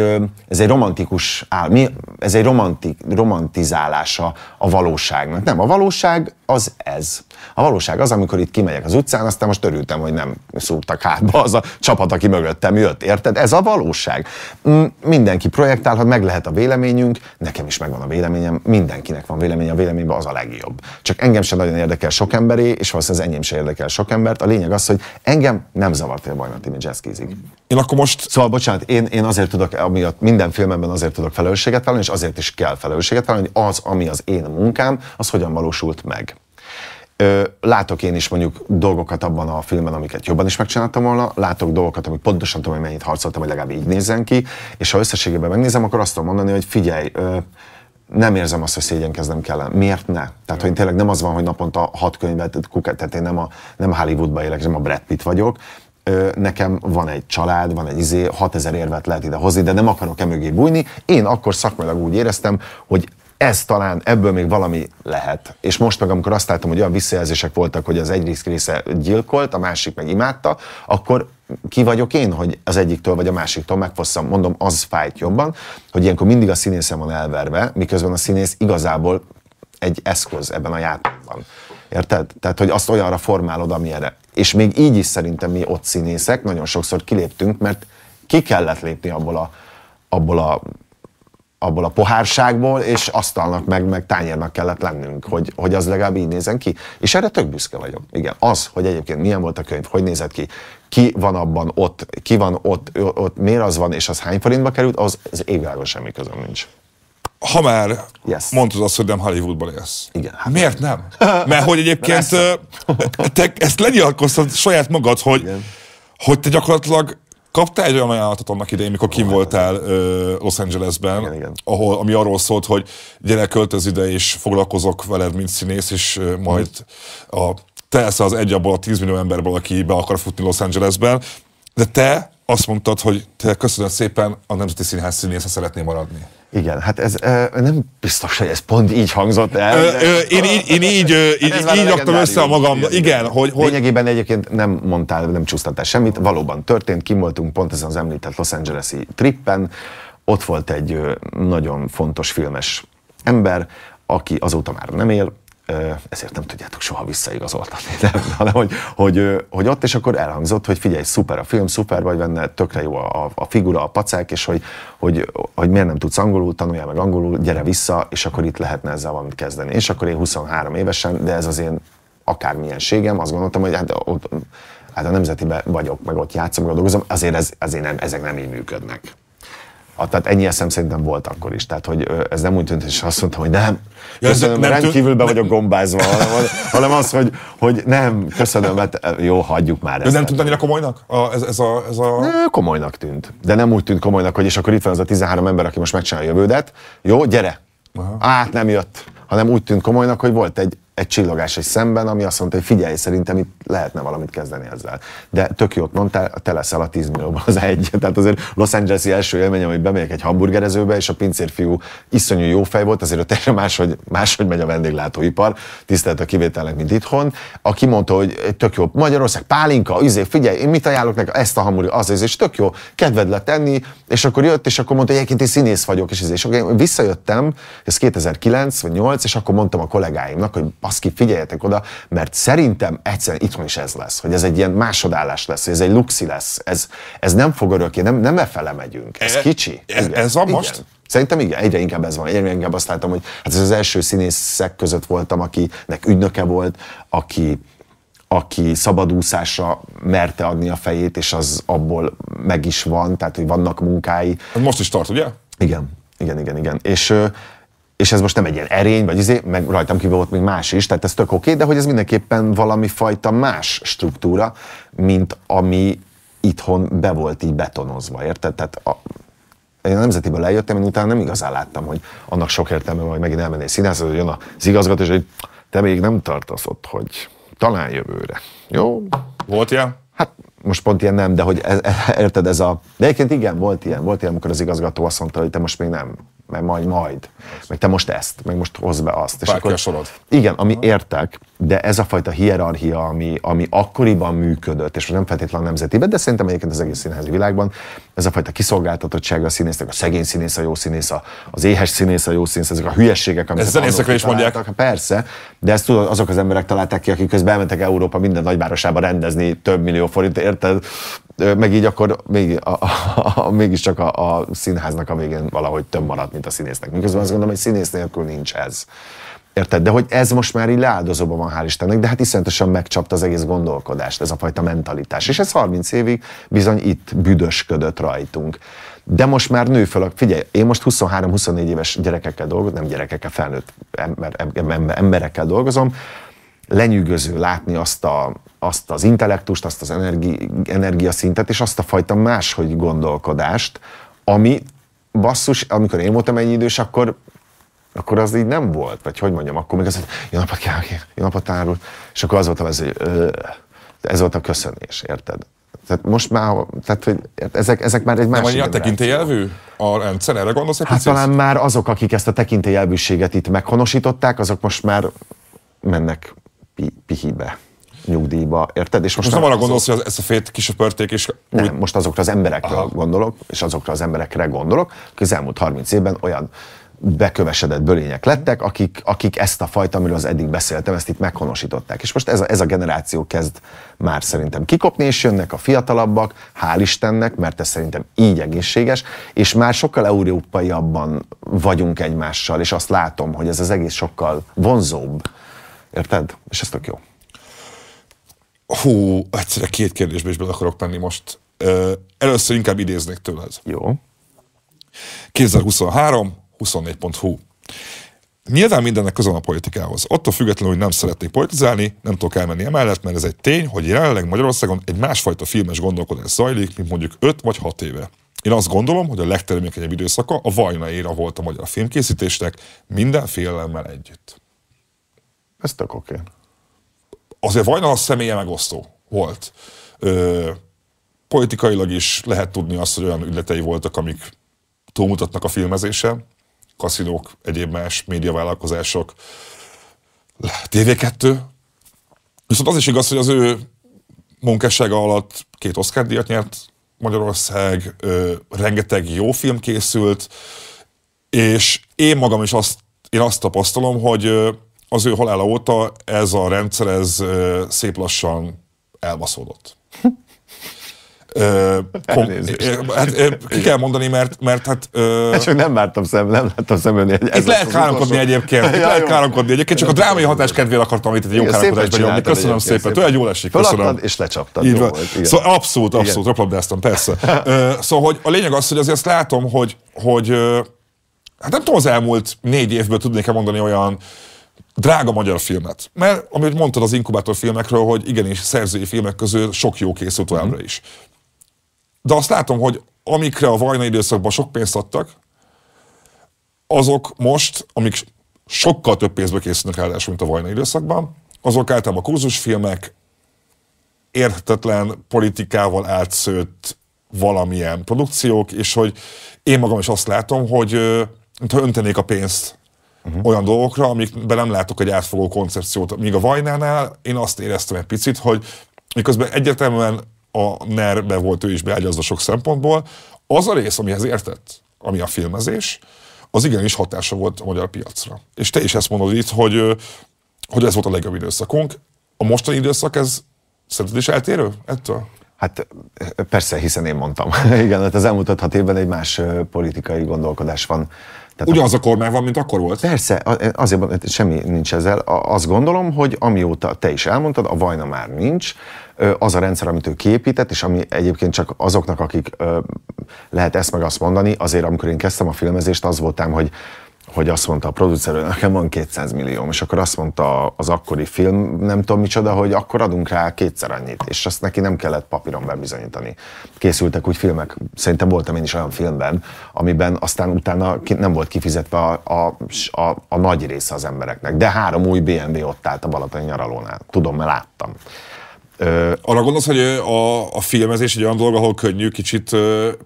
ez egy romantikus álmi, ez egy romantik, romantizálása a valóságnak. Nem, a valóság az ez. A valóság az, amikor itt kimegyek az utcán, aztán most örültem, hogy nem szúrtak hátba az a csapat, aki mögöttem jött, érted? Ez a valóság. Mm, mindenki projektálhat, meg lehet a véleményünk, nekem is megvan a véleményem, mindenkinek van véleménye, a véleményben az a legjobb. Csak engem sem nagyon érdekel sok emberé, és valószínűleg az enyém sem érdekel sok embert. A lényeg az, hogy engem nem zavart, a bajnati jazzkízik. Én akkor most... Szóval, bocsánat, én, én azért tudok, amiatt minden filmemben azért tudok felelősséget vállalni, és azért is kell felelősséget vállalni, hogy az, ami az én munkám, az hogyan valósult meg látok én is mondjuk dolgokat abban a filmben, amiket jobban is megcsináltam volna, látok dolgokat, amik pontosan tudom, hogy mennyit harcoltam, hogy legalább így nézzen ki, és ha összességében megnézem, akkor azt tudom mondani, hogy figyelj, nem érzem azt, hogy szégyenkeznem kell. Miért ne? Tehát, hogy tényleg nem az van, hogy naponta hat könyvet, kuket, tehát én nem, a, nem Hollywoodba élek, nem a Brad Pitt vagyok, nekem van egy család, van egy izé, 6000 érvet lehet ide hozni, de nem akarok emögé bújni. Én akkor szakmailag úgy éreztem, hogy ez talán ebből még valami lehet. És most meg, amikor azt láttam, hogy olyan visszajelzések voltak, hogy az egyik része gyilkolt, a másik meg imádta, akkor ki vagyok én, hogy az egyiktől vagy a másiktól megfosszam. Mondom, az fájt jobban, hogy ilyenkor mindig a színészem van elverve, miközben a színész igazából egy eszköz ebben a játékban. Érted? Tehát, hogy azt olyanra formálod, amire. És még így is szerintem mi ott színészek nagyon sokszor kiléptünk, mert ki kellett lépni abból a, abból a abból a pohárságból, és asztalnak meg, meg tányérnak kellett lennünk, hogy, hogy az legalább így nézen ki. És erre tök büszke vagyok. Igen, az, hogy egyébként milyen volt a könyv, hogy nézett ki, ki van abban ott, ki van ott, ott miért az van, és az hány forintba került, az, az égvágon semmi közön nincs. Ha már yes. mondtad azt, hogy nem Hollywoodban élsz. Igen. Hát miért nem? Mert hogy egyébként te ezt lenyilatkoztad saját magad, hogy, Igen. hogy te gyakorlatilag Kaptál egy olyan ajánlatot annak idején, mikor kim voltál ö, Los Angelesben, igen, igen. ahol, ami arról szólt, hogy gyere, költöz ide, és foglalkozok veled, mint színész, és ö, majd a, te az egy abból a 10 millió emberből, aki be akar futni Los Angelesben, de te azt mondtad, hogy te köszönöm szépen, a Nemzeti Színház színésze szeretné maradni. Igen, hát ez nem biztos, hogy ez pont így hangzott el. Ö, ö, én így, én így, így, hát így raktam össze a magam. Igen, hogy, hogy... Lényegében egyébként nem mondtál, nem csúsztattál semmit. Valóban történt, kimoltunk pont ezen az említett Los Angeles-i trippen. Ott volt egy nagyon fontos filmes ember, aki azóta már nem él, ezért nem tudjátok soha visszaigazoltatni, de, hanem hogy, hogy, hogy ott, és akkor elhangzott, hogy figyelj, szuper a film, szuper vagy benne, tökre jó a, a figura, a pacák, és hogy, hogy, hogy miért nem tudsz angolul, tanuljál meg angolul, gyere vissza, és akkor itt lehetne ezzel valamit kezdeni. És akkor én 23 évesen, de ez az én akármilyenségem, azt gondoltam, hogy hát ott, hát a nemzetibe vagyok, meg ott játszom, meg dolgozom, azért ez, azért nem, ezek nem így működnek. A, tehát ennyi eszem szerintem volt akkor is. Tehát, hogy ez nem úgy tűnt, és azt mondtam, hogy nem, ja, köszönöm, nem rendkívül be vagyok gombázva, hanem, hanem az, hogy, hogy nem, köszönöm, mert hát, jó, hagyjuk már ezt. Ez nem tűnt annyira komolynak? A, ez, ez a, ez a... Ne, komolynak tűnt. De nem úgy tűnt komolynak, hogy és akkor itt van az a 13 ember, aki most megcsinálja a jövődet. Jó, gyere! Aha. Át nem jött. Hanem úgy tűnt komolynak, hogy volt egy egy csillogás egy szemben, ami azt mondta, hogy figyelj, szerintem itt lehetne valamit kezdeni ezzel. De tök jót mondtál, te leszel a 10 millióban az egy. Tehát azért Los Angeles-i első élményem, hogy bemegyek egy hamburgerezőbe, és a pincérfiú iszonyú jó fej volt, azért ott teljesen máshogy, máshogy megy a vendéglátóipar, tisztelt a kivételnek, mint itthon, aki mondta, hogy tök jó, Magyarország pálinka, üzé, figyelj, én mit ajánlok neki, ezt a hamburger, az, ez, és tök jó, kedved lett tenni, és akkor jött, és akkor mondta, hogy egyébként én színész vagyok, és, izé, és akkor én visszajöttem, ez 2009 vagy 2008 és akkor mondtam a kollégáimnak, hogy baszki, figyeljetek oda, mert szerintem egyszer itthon is ez lesz, hogy ez egy ilyen másodállás lesz, hogy ez egy luxi lesz, ez, ez nem fog örökké, nem, nem e fele megyünk, ez e, kicsi. E- ez, igen, ez van igen. most? Szerintem igen, egyre inkább ez van. Egyre inkább azt láttam, hogy hát ez az első színészek között voltam, akinek ügynöke volt, aki aki szabadúszásra merte adni a fejét, és az abból meg is van, tehát hogy vannak munkái. Hát most is tart, ugye? Igen, igen, igen, igen. És és ez most nem egy ilyen erény, vagy izé, meg rajtam kívül volt még más is, tehát ez tök oké, okay, de hogy ez mindenképpen valami fajta más struktúra, mint ami itthon be volt így betonozva, érted? Tehát a, én a nemzetiből eljöttem, én utána nem igazán láttam, hogy annak sok értelme van, hogy megint elmenni egy színházhoz, hogy jön az igazgató, és hogy te még nem tartasz ott, hogy talán jövőre. Jó? Volt ilyen? Hát most pont ilyen nem, de hogy ez, e- érted ez a... De egyébként igen, volt ilyen, volt ilyen, amikor az igazgató azt mondta, hogy te most még nem, meg majd, majd, meg te most ezt, meg most hozz be azt. Párki és akkor, a sorod. Igen, ami értek, de ez a fajta hierarchia, ami, ami akkoriban működött, és nem feltétlenül nemzetiben, de szerintem egyébként az egész színházi világban, ez a fajta kiszolgáltatottság a színésznek, a szegény színész a jó színész, az éhes színész a jó színész, ezek a hülyességek, amiket ezt zenészekre is mondják. Hát persze, de ezt tudod, azok az emberek találták ki, akik közben elmentek Európa minden nagyvárosába rendezni több millió forint, érted? meg így akkor még, a, a, a, mégiscsak a, a színháznak a végén valahogy több maradt, mint a színésznek. Miközben azt gondolom, hogy színész nélkül nincs ez. Érted? De hogy ez most már így leáldozóban van, hál' Istennek, de hát iszonyatosan megcsapta az egész gondolkodást, ez a fajta mentalitás. És ez 30 évig bizony itt büdösködött rajtunk. De most már nő föl a, figyelj, én most 23-24 éves gyerekekkel dolgozom, nem gyerekekkel, felnőtt ember, emberekkel dolgozom, lenyűgöző látni azt, a, azt az intellektust, azt az energi, energiaszintet, és azt a fajta máshogy gondolkodást, ami basszus, amikor én voltam ennyi idős, akkor akkor az így nem volt, vagy hogy mondjam, akkor még az, hogy jó napot kívánok, jó napot árul, és akkor az volt az, hogy ez volt a köszönés, érted? Tehát most már, tehát, hogy ezek, ezek már egy másik Nem annyira tekintélyelvű a rendszer, erre gondolsz egy Hát picit? talán már azok, akik ezt a tekintélyelvűséget itt meghonosították, azok most már mennek pihibe nyugdíjba, érted? És most, most nem arra gondolsz, hogy ezt a fét kisöpörték, és... Nem, úgy... most azokra az emberekre Aha. gondolok, és azokra az emberekre gondolok, akik az elmúlt 30 évben olyan bekövesedett bölények lettek, akik, akik ezt a fajta, amiről az eddig beszéltem, ezt itt meghonosították. És most ez a, ez a generáció kezd már szerintem kikopni, és jönnek a fiatalabbak, hál' Istennek, mert ez szerintem így egészséges, és már sokkal európaiabban vagyunk egymással, és azt látom, hogy ez az egész sokkal vonzóbb Érted? És ez tök jó. Hú, egyszerűen két kérdésbe is bele akarok menni most. Először inkább idéznék tőled. Jó. 2023, 24.hu. Nyilván mindennek közön a politikához. Attól függetlenül, hogy nem szeretnék politizálni, nem tudok elmenni emellett, mert ez egy tény, hogy jelenleg Magyarországon egy másfajta filmes gondolkodás zajlik, mint mondjuk 5 vagy 6 éve. Én azt gondolom, hogy a legtermékenyebb időszaka a Vajna éra volt a magyar filmkészítésnek, minden félelemmel együtt. Ez tök oké. Okay. Azért Vajnal személye megosztó volt. Ö, politikailag is lehet tudni azt, hogy olyan ügyletei voltak, amik túlmutatnak a filmezése. Kaszinók, egyéb más médiavállalkozások, TV2. Viszont az is igaz, hogy az ő munkássága alatt két Oscar díjat nyert Magyarország, ö, rengeteg jó film készült, és én magam is azt, én azt tapasztalom, hogy az ő halála óta ez a rendszer ez szép lassan elbaszódott. Ö, hát, ki kell mondani, mert, mert hát... Ö, hát csak nem láttam szem, nem láttam szemülni. Egy, itt lehet káromkodni egyébként, itt lehet káromkodni egyébként, csak a drámai hatás kedvéért akartam itt egy jó káromkodásba nyomni. Köszönöm szépen, olyan jól esik, köszönöm. és lecsaptad. Így Igen. Szóval abszolút, abszolút, röplabdáztam, persze. Szóval hogy a lényeg az, hogy azért azt látom, hogy, hogy hát nem tudom az elmúlt négy évből tudnék-e mondani olyan drága magyar filmet. Mert, amit mondtad az inkubátor filmekről, hogy igenis szerzői filmek közül sok jó készült továbbra mhm. is. De azt látom, hogy amikre a vajna időszakban sok pénzt adtak, azok most, amik sokkal több pénzbe készülnek ráadásul, mint a vajna időszakban, azok általában kurzusfilmek, érthetetlen politikával átszőtt valamilyen produkciók, és hogy én magam is azt látom, hogy mintha öntenék a pénzt uh-huh. olyan dolgokra, amikben nem látok egy átfogó koncepciót. Míg a Vajnánál én azt éreztem egy picit, hogy miközben egyértelműen a NER-be volt ő is beágyazva sok szempontból, az a rész, amihez értett, ami a filmezés, az igenis hatása volt a magyar piacra. És te is ezt mondod itt, hogy, hogy ez volt a legjobb időszakunk. A mostani időszak ez szerinted is eltérő ettől? Hát persze, hiszen én mondtam. Igen, hát az elmúlt hat évben egy más politikai gondolkodás van tehát Ugyanaz a kormány van, mint akkor volt? Persze, e- azért semmi nincs ezzel. Azt gondolom, hogy amióta te is elmondtad, a vajna már nincs, az a rendszer, amit ő képített, és ami egyébként csak azoknak, akik lehet ezt meg azt mondani, azért amikor én kezdtem a filmezést, az voltam, hogy hogy azt mondta a producer, hogy nekem van 200 millió, és akkor azt mondta az akkori film, nem tudom micsoda, hogy akkor adunk rá kétszer annyit, és azt neki nem kellett papíron bebizonyítani. Készültek úgy filmek, szerintem voltam én is olyan filmben, amiben aztán utána nem volt kifizetve a, a, a, a nagy része az embereknek, de három új BMW ott állt a Balatoni nyaralónál, tudom, mert láttam. Arra gondolsz, hogy a, a filmezés egy olyan dolog, ahol könnyű kicsit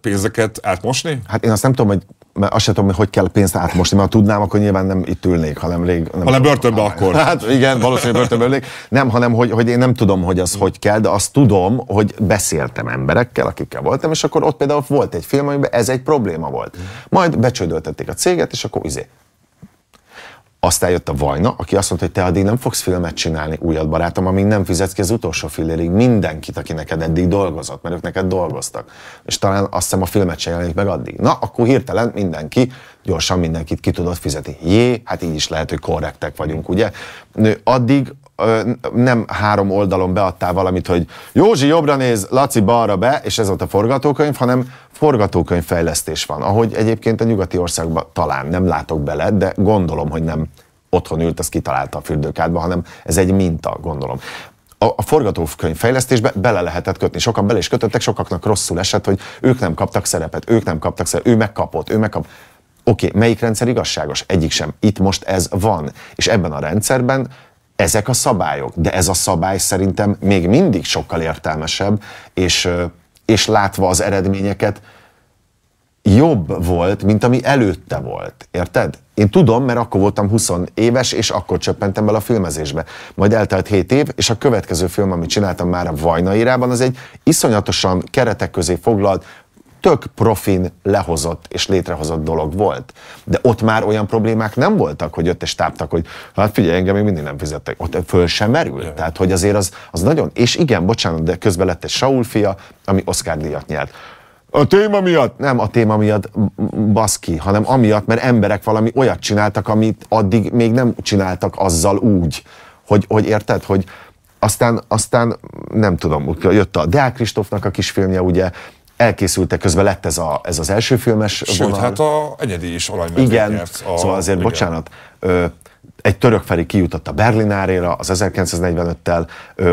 pénzeket átmosni? Hát én azt nem tudom, hogy mert azt sem tudom, hogy hogy kell pénzt átmosni, mert ha tudnám, akkor nyilván nem itt ülnék, hanem rég... Nem hanem börtönbe hát, akkor. Hát igen, valószínűleg börtönbe ülnék. Nem, hanem hogy, hogy én nem tudom, hogy az hogy kell, de azt tudom, hogy beszéltem emberekkel, akikkel voltam, és akkor ott például volt egy film, amiben ez egy probléma volt. Majd becsődöltették a céget, és akkor izé, aztán jött a Vajna, aki azt mondta, hogy te addig nem fogsz filmet csinálni, újat barátom, amíg nem fizetsz ki az utolsó fillérig mindenkit, aki neked eddig dolgozott, mert ők neked dolgoztak. És talán azt hiszem a filmet se jelenik meg addig. Na, akkor hirtelen mindenki, gyorsan mindenkit ki tudott fizetni. Jé, hát így is lehet, hogy korrektek vagyunk, ugye? Addig nem három oldalon beadtál valamit, hogy Józsi jobbra néz, Laci balra be, és ez volt a forgatókönyv, hanem forgatókönyvfejlesztés van, ahogy egyébként a nyugati országban talán nem látok bele, de gondolom, hogy nem otthon ült, azt kitalálta a fürdőkádba, hanem ez egy minta, gondolom. A, a forgatókönyvfejlesztésbe bele lehetett kötni. Sokan bele is kötöttek, sokaknak rosszul esett, hogy ők nem kaptak szerepet, ők nem kaptak szerepet, ő megkapott, ő megkap. Oké, okay, melyik rendszer igazságos? Egyik sem. Itt most ez van. És ebben a rendszerben ezek a szabályok, de ez a szabály szerintem még mindig sokkal értelmesebb, és, és látva az eredményeket, jobb volt, mint ami előtte volt. Érted? Én tudom, mert akkor voltam 20 éves, és akkor csöppentem bele a filmezésbe. Majd eltelt 7 év, és a következő film, amit csináltam már a Vajnairában, az egy iszonyatosan keretek közé foglalt, tök profin lehozott és létrehozott dolog volt. De ott már olyan problémák nem voltak, hogy jött és táptak, hogy hát figyelj, engem még mindig nem fizettek. Ott föl sem merül. Jaj. Tehát, hogy azért az, az nagyon... És igen, bocsánat, de közben lett egy Saul fia, ami Oscar díjat nyert. A téma miatt? Nem a téma miatt, baszki, hanem amiatt, mert emberek valami olyat csináltak, amit addig még nem csináltak azzal úgy, hogy, hogy érted, hogy aztán, aztán nem tudom, jött a Deák Kristófnak a kisfilmje, ugye, elkészültek közben lett ez, a, ez az első filmes Sőt, vonal. hát a egyedi is olajmedvét Igen, nyert a, szóval azért, igen. bocsánat, ö, egy török felé kijutott a áréra, az 1945-tel,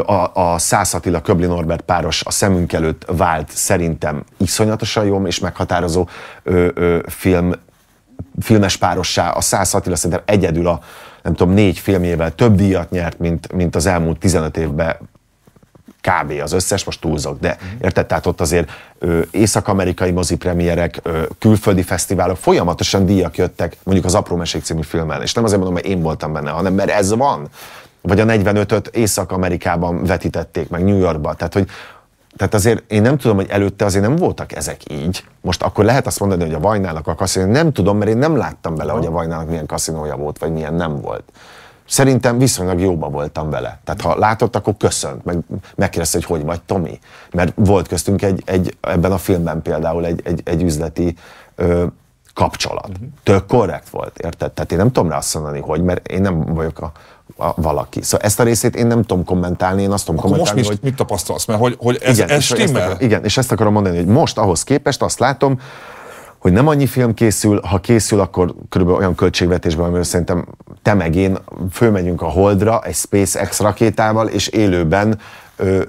a, a Szász Attila Köbli Norbert páros a szemünk előtt vált szerintem iszonyatosan jó és meghatározó ö, ö, film, filmes párossá. A Szász Attila szerintem egyedül a, nem tudom, négy filmjével több díjat nyert, mint, mint az elmúlt 15 évben kb. az összes, most túlzok, de érted? Tehát ott azért észak-amerikai mozipremierek, külföldi fesztiválok, folyamatosan díjak jöttek mondjuk az Apró Mesék című filmmel, és nem azért mondom, mert én voltam benne, hanem mert ez van. Vagy a 45-öt Észak-Amerikában vetítették meg, New Yorkban, tehát hogy tehát azért én nem tudom, hogy előtte azért nem voltak ezek így. Most akkor lehet azt mondani, hogy a Vajnának a kaszinó, nem tudom, mert én nem láttam bele, hogy a Vajnának milyen kaszinója volt, vagy milyen nem volt. Szerintem viszonylag jóba voltam vele. Tehát ha látott, akkor köszönt, meg megkérdezte, hogy hogy vagy, Tomi. Mert volt köztünk egy, egy ebben a filmben például egy, egy, egy üzleti ö, kapcsolat. Uh-huh. Tök korrekt volt, érted? Tehát én nem tudom rá azt mondani, hogy, mert én nem vagyok a, a, valaki. Szóval ezt a részét én nem tudom kommentálni, én azt tudom Akkor kommentálni, most mit, most mit tapasztalsz? Mert hogy, hogy ez, igen, ez és stimmel? Ezt akar, igen, és ezt akarom mondani, hogy most ahhoz képest azt látom, hogy nem annyi film készül, ha készül, akkor körülbelül olyan költségvetésben, amiről szerintem te meg én fölmegyünk a Holdra egy SpaceX rakétával, és élőben ö,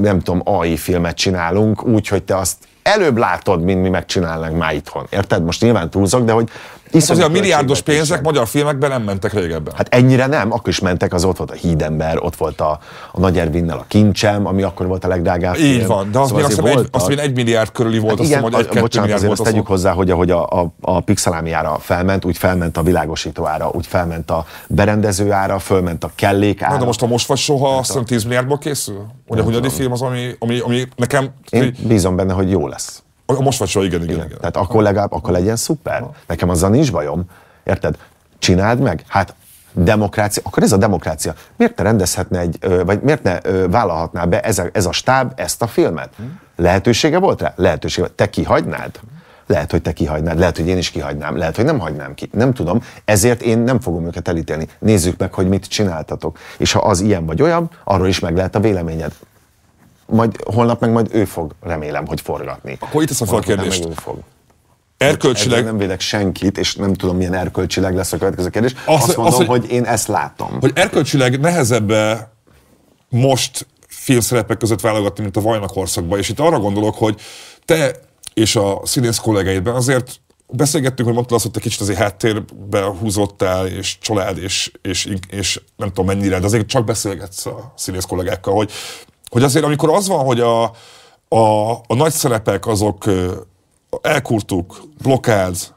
nem tudom, AI filmet csinálunk, úgy, hogy te azt előbb látod, mint mi megcsinálnánk már itthon. Érted? Most nyilván túlzok, de hogy Hát azért a milliárdos pénzek magyar filmekben nem mentek régebben. Hát ennyire nem, akkor is mentek, az ott volt a Hídember, ott volt a, a Nagy Ervinnel a Kincsem, ami akkor volt a legdrágább Így film. van, de az szóval még azt egy, azt egy milliárd körüli volt, hát azt igen, mondom, hogy egy bocsánat, azért azt tegyük hozzá, hogy ahogy a, a, a pixelámi ára felment, úgy felment a világosító ára, úgy felment a berendező ára, fölment a kellék ára. Na, de most a most vagy soha, azt hiszem 10 milliárdból készül? Ugye a film az, ami, ami, ami nekem... Én bízom benne, hogy jó lesz. A most vagy soha, igen, igen, igen, igen. Tehát akkor legalább, akkor legyen szuper. Ha. Nekem azzal nincs bajom. Érted? Csináld meg. Hát demokrácia, akkor ez a demokrácia. Miért ne rendezhetne egy, vagy miért ne vállalhatná be ez a, ez a stáb ezt a filmet? Hm. Lehetősége volt rá? Lehetősége volt. Te kihagynád? Lehet, hogy te kihagynád, lehet, hogy én is kihagynám, lehet, hogy nem hagynám ki. Nem tudom, ezért én nem fogom őket elítélni. Nézzük meg, hogy mit csináltatok. És ha az ilyen vagy olyan, arról is meg lehet a véleményed majd holnap meg majd ő fog, remélem, hogy forgatni. Akkor itt teszem fel a kérdést. Meg ő fog. Erkölcsileg... Nem védek senkit, és nem tudom, milyen erkölcsileg lesz a következő kérdés. Azt, azt mondom, azt, hogy, hogy én ezt látom. Hogy erkölcsileg nehezebb most filmszerepek között válogatni, mint a Vajna korszakban. És itt arra gondolok, hogy te és a színész kollégeidben azért beszélgettünk, hogy mondtad azt, hogy te kicsit azért háttérbe húzottál, és család, és, és, és nem tudom mennyire, de azért csak beszélgetsz a színész kollégákkal, hogy hogy azért amikor az van, hogy a, a, a nagy szerepek azok elkurtuk, blokkáz,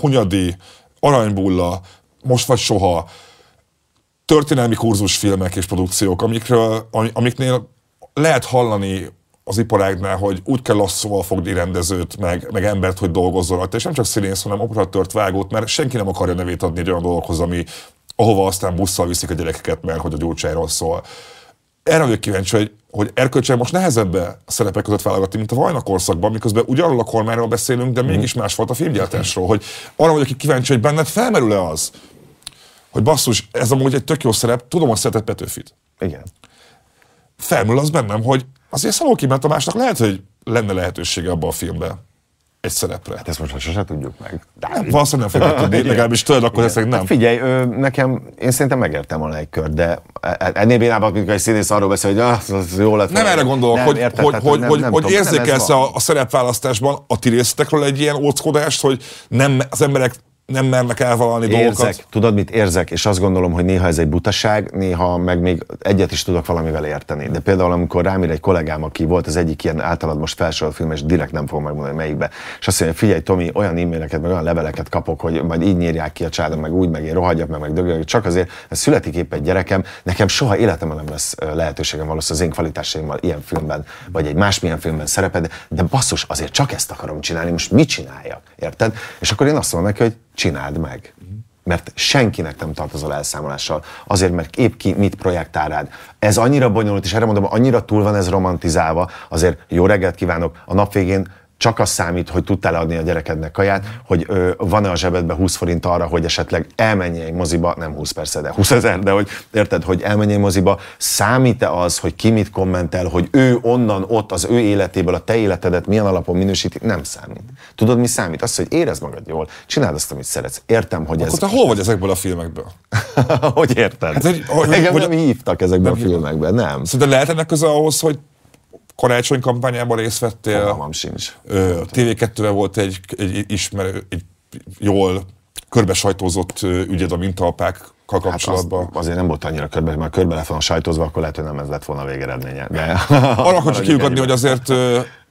hunyadi, aranybulla, most vagy soha, történelmi kurzusfilmek és produkciók, amikről, amiknél lehet hallani az iparágnál, hogy úgy kell lasszóval fogni rendezőt, meg, meg embert, hogy dolgozzon rajta, és nem csak színész, hanem operatört, vágót, mert senki nem akarja nevét adni egy olyan dologhoz, ami, ahova aztán busszal viszik a gyerekeket, mert hogy a gyurcsájról szól. Erre vagyok kíváncsi, hogy hogy erkölcsileg most nehezebb a szerepek között válogatni, mint a Vajna korszakban, miközben ugyanarról a kormányról beszélünk, de mégis mhm. más volt a filmgyártásról. Hogy arra vagyok hogy kíváncsi, hogy benned felmerül-e az, hogy basszus, ez amúgy egy tök jó szerep, tudom, hogy szeretett Petőfit. Igen. Felmerül az bennem, hogy azért Szalóki másnak lehet, hogy lenne lehetősége abban a filmben egy szerepre. Hát ezt most sose tudjuk meg. De... Nem, valószínűleg nem fogjuk tudni, legalábbis tőled akkor ezt nem. Hát figyelj, ö, nekem, én szerintem megértem a egy de e, e, ennél bénában, amikor egy színész arról beszél, hogy ah, az jó lett. Nem erre gondolok, nem, hogy, érted, hogy, hogy, nem, hogy, nem hogy érzékelsz a, a szerepválasztásban a ti részletekről egy ilyen óckodást, hogy nem, az emberek nem mernek elvallani érzek, dolgokat. Tudod, mit érzek? És azt gondolom, hogy néha ez egy butaság, néha meg még egyet is tudok valamivel érteni. De például, amikor rám ír egy kollégám, aki volt az egyik ilyen általad most felsorolt film, és direkt nem fogom megmondani melyikbe, és azt mondja, figyelj, Tomi, olyan e-maileket, meg olyan leveleket kapok, hogy majd így nyírják ki a csádom, meg úgy, meg én rohadjak, meg, meg dögöljök, csak azért, mert születik épp egy gyerekem, nekem soha életemben nem lesz lehetőségem valószínűleg az én kvalitásaimmal ilyen filmben, vagy egy másmilyen filmben szereped, de basszus, azért csak ezt akarom csinálni, most mit csináljak? Érted? És akkor én azt mondom neki, hogy csináld meg. Mert senkinek nem tartozol elszámolással. Azért, mert épp ki mit projektál rád. Ez annyira bonyolult, és erre mondom, annyira túl van ez romantizálva. Azért jó reggelt kívánok. A nap végén csak az számít, hogy tudtál adni a gyerekednek kaját, hogy van-e a zsebedben 20 forint arra, hogy esetleg elmenjél egy moziba, nem 20 persze, de 20 ezer, de hogy érted, hogy elmenjél moziba, számít-e az, hogy ki mit kommentel, hogy ő onnan ott az ő életéből a te életedet milyen alapon minősíti, nem számít. Tudod, mi számít? Az, hogy érezd magad jól, csináld azt, amit szeretsz. Értem, hogy Akkor ez... Te hol vagy ezekből a filmekből? hogy érted? Hát, hogy, hogy, Engem hogy, nem hívtak ezekben a filmekben, nem. Szóval de lehet ennek az ahhoz, hogy karácsony kampányában részt vettél. Fogalmam sincs. tv 2 volt egy, egy ismerő, egy jól körbe sajtózott ügyed a mintalpák kapcsolatban. Hát az, azért nem volt annyira körbe, mert körbe le van sajtózva, akkor lehet, hogy nem ez lett volna a végeredménye. De... Arra csak kiukadni, hogy azért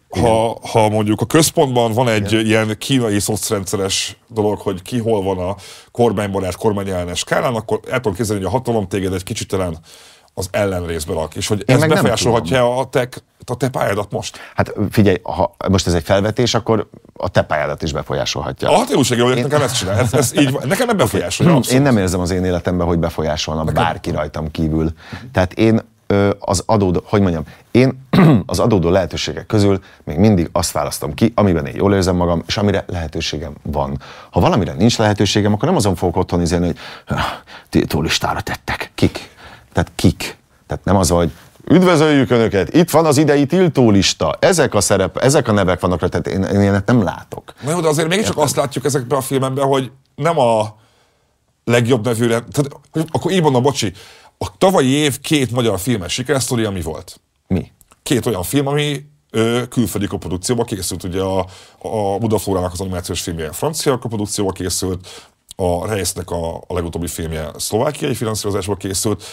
ha, ha mondjuk a központban van egy Igen. ilyen kínai szocrendszeres dolog, hogy ki hol van a kormánybarát, kormányellenes skálán, akkor el tudom képzelni, hogy a hatalom téged egy kicsit talán az ellenrészbe rak, és hogy Én ez befolyásolhatja a te Hát a te pályádat most. Hát figyelj, ha most ez egy felvetés, akkor a te pályádat is befolyásolhatja. A hogy én... nekem ezt csinál, ez, ez így van. Nekem ebben befolyásolja. Okay. Abszolút. Én nem érzem az én életemben, hogy befolyásolna nekem... bárki rajtam kívül. Tehát én az adódó, hogy mondjam, én az adódó lehetőségek közül még mindig azt választom ki, amiben én jól érzem magam, és amire lehetőségem van. Ha valamire nincs lehetőségem, akkor nem azon fogok otthon izélni, hogy ah, tiltólistára tettek. Kik? Tehát kik? Tehát nem az, hogy Üdvözöljük Önöket! Itt van az idei tiltólista. Ezek a szerep, ezek a nevek vannak, tehát én, én ilyenet nem látok. Na jó, de azért mégiscsak csak azt látjuk ezekben a filmekben, hogy nem a legjobb nevűre, tehát, hogy akkor így mondom, bocsi, a tavalyi év két magyar filmes sikersztori, ami volt. Mi? Két olyan film, ami ö, külföldi koprodukcióba készült, ugye a, a Budaflórának az animációs filmje francia koprodukcióba készült, a Rejsznek a, a legutóbbi filmje szlovákiai finanszírozásba készült,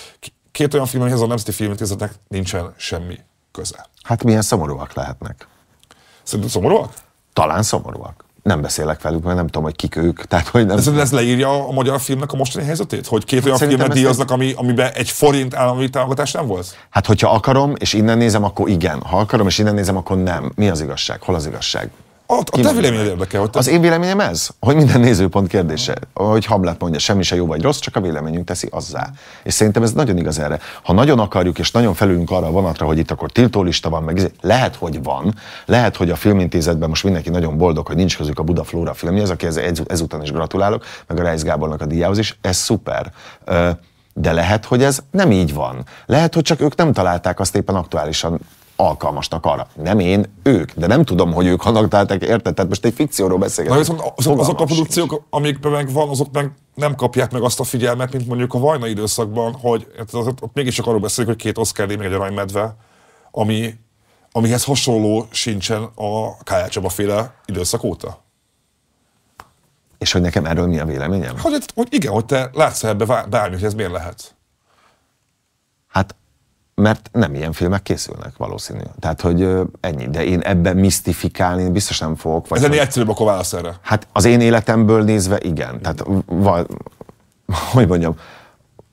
két olyan film, amihez a Nemzeti Filmintézetnek nincsen semmi köze. Hát milyen szomorúak lehetnek? Szerinted szomorúak? Talán szomorúak. Nem beszélek velük, mert nem tudom, hogy kik ők. Tehát, hogy nem... ez, ez leírja a magyar filmnek a mostani helyzetét? Hogy két olyan Szerintem filmet díjaznak, ami, amiben egy forint állami támogatás nem volt? Hát, hogyha akarom, és innen nézem, akkor igen. Ha akarom, és innen nézem, akkor nem. Mi az igazság? Hol az igazság? A, a te véleményed érdekel. Hogy te... Az én véleményem ez, hogy minden nézőpont kérdése, hogy Hamlet mondja, semmi se jó vagy rossz, csak a véleményünk teszi azzá. És szerintem ez nagyon igaz erre. Ha nagyon akarjuk, és nagyon felülünk arra a vonatra, hogy itt akkor tiltólista van, meg izé- lehet, hogy van, lehet, hogy a filmintézetben most mindenki nagyon boldog, hogy nincs közük a Buda Flóra filmjehez, aki ez, ezután is gratulálok, meg a Reis Gábornak a díjához is, ez szuper. De lehet, hogy ez nem így van. Lehet, hogy csak ők nem találták azt éppen aktuálisan alkalmasnak arra. Nem én, ők, de nem tudom, hogy ők annak találták, érted? Tehát most egy fikcióról beszélgetünk. Na viszont azok, azok a produkciók, is. amikben meg van, azok meg nem kapják meg azt a figyelmet, mint mondjuk a Vajna időszakban, hogy hát ott, ott mégiscsak arról beszélünk, hogy két Oscar még egy aranymedve, ami, amihez hasonló sincsen a K.L. Csaba féle időszak óta. És hogy nekem erről mi a véleményem? Hogy, hogy igen, hogy te látsz ebbe bármi, hogy ez miért lehet. Hát mert nem ilyen filmek készülnek valószínű. Tehát, hogy ennyi, de én ebben misztifikálni biztos nem fogok. Vagy Ez ennél egyszerűbb akkor válasz erre. Hát az én életemből nézve igen. Tehát, val, hogy mondjam,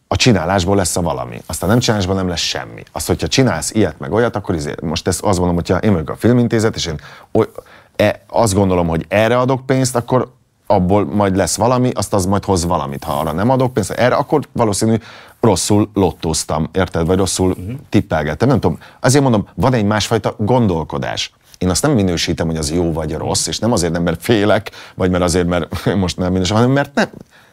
a csinálásból lesz a valami. Aztán nem csinálásban nem lesz semmi. Azt, hogyha csinálsz ilyet meg olyat, akkor izé, most ezt azt mondom, hogyha én vagyok a filmintézet, és én oly, e, azt gondolom, hogy erre adok pénzt, akkor abból majd lesz valami, azt az majd hoz valamit, ha arra nem adok pénzt. Erre akkor valószínű rosszul lottóztam, érted? Vagy rosszul uh-huh. tippelgettem, nem tudom. Azért mondom, van egy másfajta gondolkodás. Én azt nem minősítem, hogy az jó vagy rossz, és nem azért nem, mert félek, vagy mert azért, mert most nem minősítem, hanem mert nem,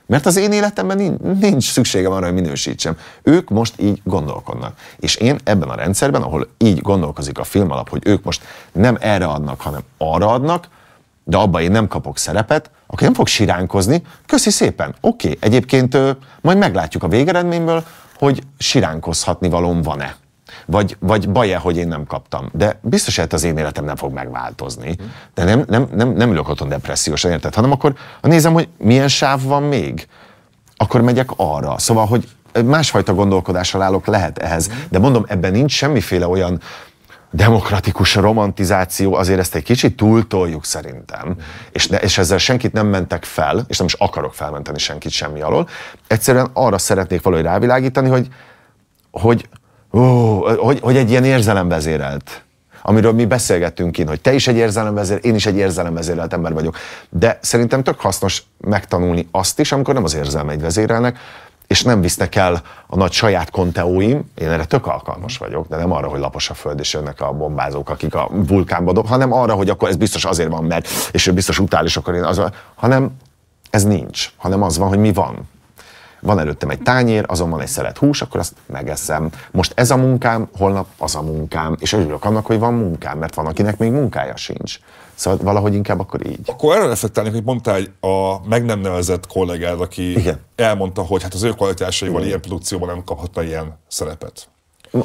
mert az én életemben nincs, nincs szükségem arra, hogy minősítsem. Ők most így gondolkodnak. És én ebben a rendszerben, ahol így gondolkozik a film alap, hogy ők most nem erre adnak, hanem arra adnak, de abban én nem kapok szerepet, akkor nem fog siránkozni. Köszi szépen, oké, okay. egyébként majd meglátjuk a végeredményből, hogy siránkozhatni valóm van-e. Vagy, vagy baj-e, hogy én nem kaptam. De biztos, hogy hát az én életem nem fog megváltozni. De nem, nem, nem, nem ülök otthon depressziósan, érted? Hanem akkor ha nézem, hogy milyen sáv van még, akkor megyek arra. Szóval, hogy másfajta gondolkodással állok lehet ehhez. De mondom, ebben nincs semmiféle olyan demokratikus romantizáció, azért ezt egy kicsit túltoljuk szerintem, és, ne, és ezzel senkit nem mentek fel, és nem is akarok felmenteni senkit semmi alól. Egyszerűen arra szeretnék valahogy rávilágítani, hogy, hogy, ó, hogy, hogy egy ilyen érzelemvezérelt amiről mi beszélgettünk én, hogy te is egy érzelemvezér, én is egy érzelemvezérelt ember vagyok. De szerintem tök hasznos megtanulni azt is, amikor nem az érzelmeid vezérelnek, és nem visznek el a nagy saját konteóim, én erre tök alkalmas vagyok, de nem arra, hogy lapos a föld, és jönnek a bombázók, akik a vulkánba dob, hanem arra, hogy akkor ez biztos azért van, mert, és ő biztos utál, és akkor én az, hanem ez nincs, hanem az van, hogy mi van. Van előttem egy tányér, azon van egy szelet hús, akkor azt megeszem. Most ez a munkám, holnap az a munkám, és örülök annak, hogy van munkám, mert van, akinek még munkája sincs. Szóval valahogy inkább akkor így. Akkor erre reflektálnék, hogy mondtál egy a meg nem nevezett kollégád, aki Igen. elmondta, hogy hát az ő kvalitásaival Igen. ilyen produkcióban nem kaphatna ilyen szerepet.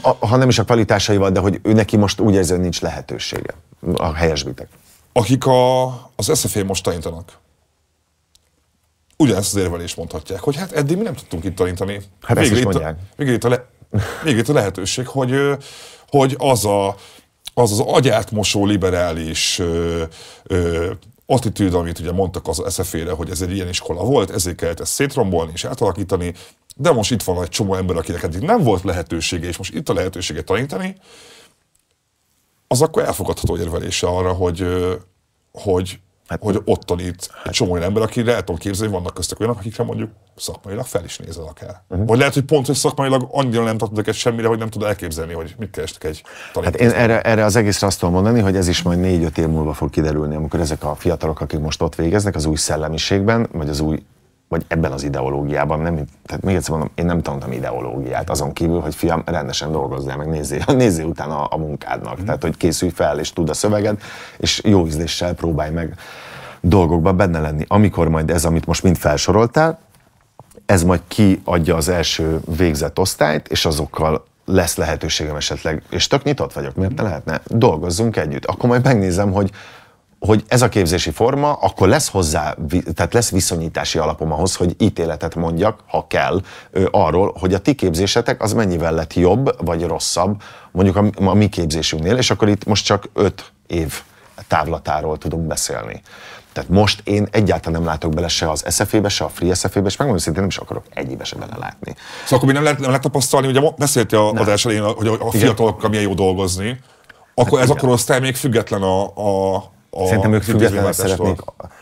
A, ha nem is a kvalitásaival, de hogy ő neki most úgy érzi, hogy nincs lehetősége. A helyesbitek. Akik a, az SFA most tanítanak, ugyanezt az érvelést mondhatják, hogy hát eddig mi nem tudtunk itt tanítani. Hát végül ezt is mondják. végül, itt a le, végül itt a lehetőség, hogy, hogy az a az az agyát mosó liberális ö, ö, attitűd, amit ugye mondtak az eszefére, hogy ez egy ilyen iskola volt, ezért kellett ezt szétrombolni és átalakítani, de most itt van egy csomó ember, akinek eddig nem volt lehetősége, és most itt a lehetőséget tanítani, az akkor elfogadható érvelése arra, hogy, hogy Hát, hogy ott tanít hát, egy csomó olyan ember, aki lehet tudom képzelni, vannak köztük olyanok, akikre mondjuk szakmailag fel is nézel akár. Uh-huh. Vagy lehet, hogy pont, hogy szakmailag annyira nem tartod őket semmire, hogy nem tud elképzelni, hogy mit kerestek egy tanítás. Hát én erre, erre az egészre azt tudom mondani, hogy ez is majd négy-öt év múlva fog kiderülni, amikor ezek a fiatalok, akik most ott végeznek az új szellemiségben, vagy az új vagy ebben az ideológiában, nem, tehát még egyszer mondom, én nem tanultam ideológiát, azon kívül, hogy fiam, rendesen dolgozzál, meg nézzél, nézzél utána a, a munkádnak, mm. tehát hogy készülj fel, és tudd a szöveget, és jó ízléssel próbálj meg dolgokban benne lenni. Amikor majd ez, amit most mind felsoroltál, ez majd kiadja az első végzett osztályt, és azokkal lesz lehetőségem esetleg, és tök nyitott vagyok, miért ne mhm. lehetne? Dolgozzunk együtt. Akkor majd megnézem, hogy hogy ez a képzési forma, akkor lesz hozzá, tehát lesz viszonyítási alapom ahhoz, hogy ítéletet mondjak, ha kell, arról, hogy a ti képzésetek az mennyivel lett jobb vagy rosszabb, mondjuk a, a mi képzésünknél, és akkor itt most csak öt év távlatáról tudunk beszélni. Tehát most én egyáltalán nem látok bele se az SFE-be, se a Free SFE-be, és megmondom szintén nem is akarok egy évese belelátni. Szóval akkor mi nem lehet, nem lehet tapasztalni, ugye beszéltél adás elején, hogy a, a fiatalokkal milyen jó dolgozni, akkor hát ez igen. a korosztály még független a, a, a Szerintem ők függetlenek szeretnék.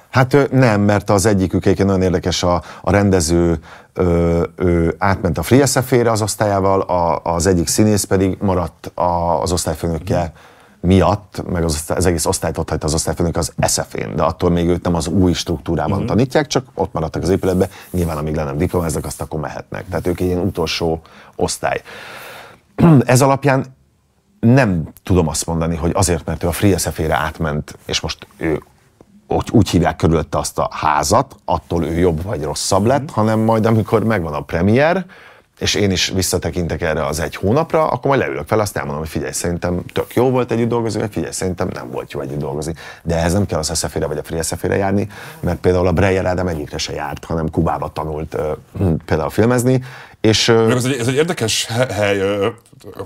Hát nem, mert az egyikük egyébként nagyon érdekes, a, a rendező ö, ö, átment a Frieszefére az osztályával, a, az egyik színész pedig maradt a, az osztályfőnökkel miatt, meg az, az egész osztályt ott hagyta az osztályfőnök az SF-én, de attól még őt nem az új struktúrában uh-huh. tanítják, csak ott maradtak az épületbe, nyilván amíg le nem diplomáznak, azt akkor mehetnek. Tehát ők egy ilyen utolsó osztály. Ez alapján nem tudom azt mondani, hogy azért, mert ő a Friesefére átment, és most ő úgy, úgy hívják körülötte azt a házat, attól ő jobb vagy rosszabb lett, mhm. hanem majd amikor megvan a premier, és én is visszatekintek erre az egy hónapra, akkor majd leülök fel, azt elmondom, hogy figyelj, szerintem tök jó volt együtt dolgozni, vagy figyelj, szerintem nem volt jó együtt dolgozni. De ehhez nem kell az eszefére vagy a free járni, mert például a Breyer Ádám egyikre se járt, hanem Kubába tanult uh, például filmezni, és, ez, egy, ez egy érdekes hely,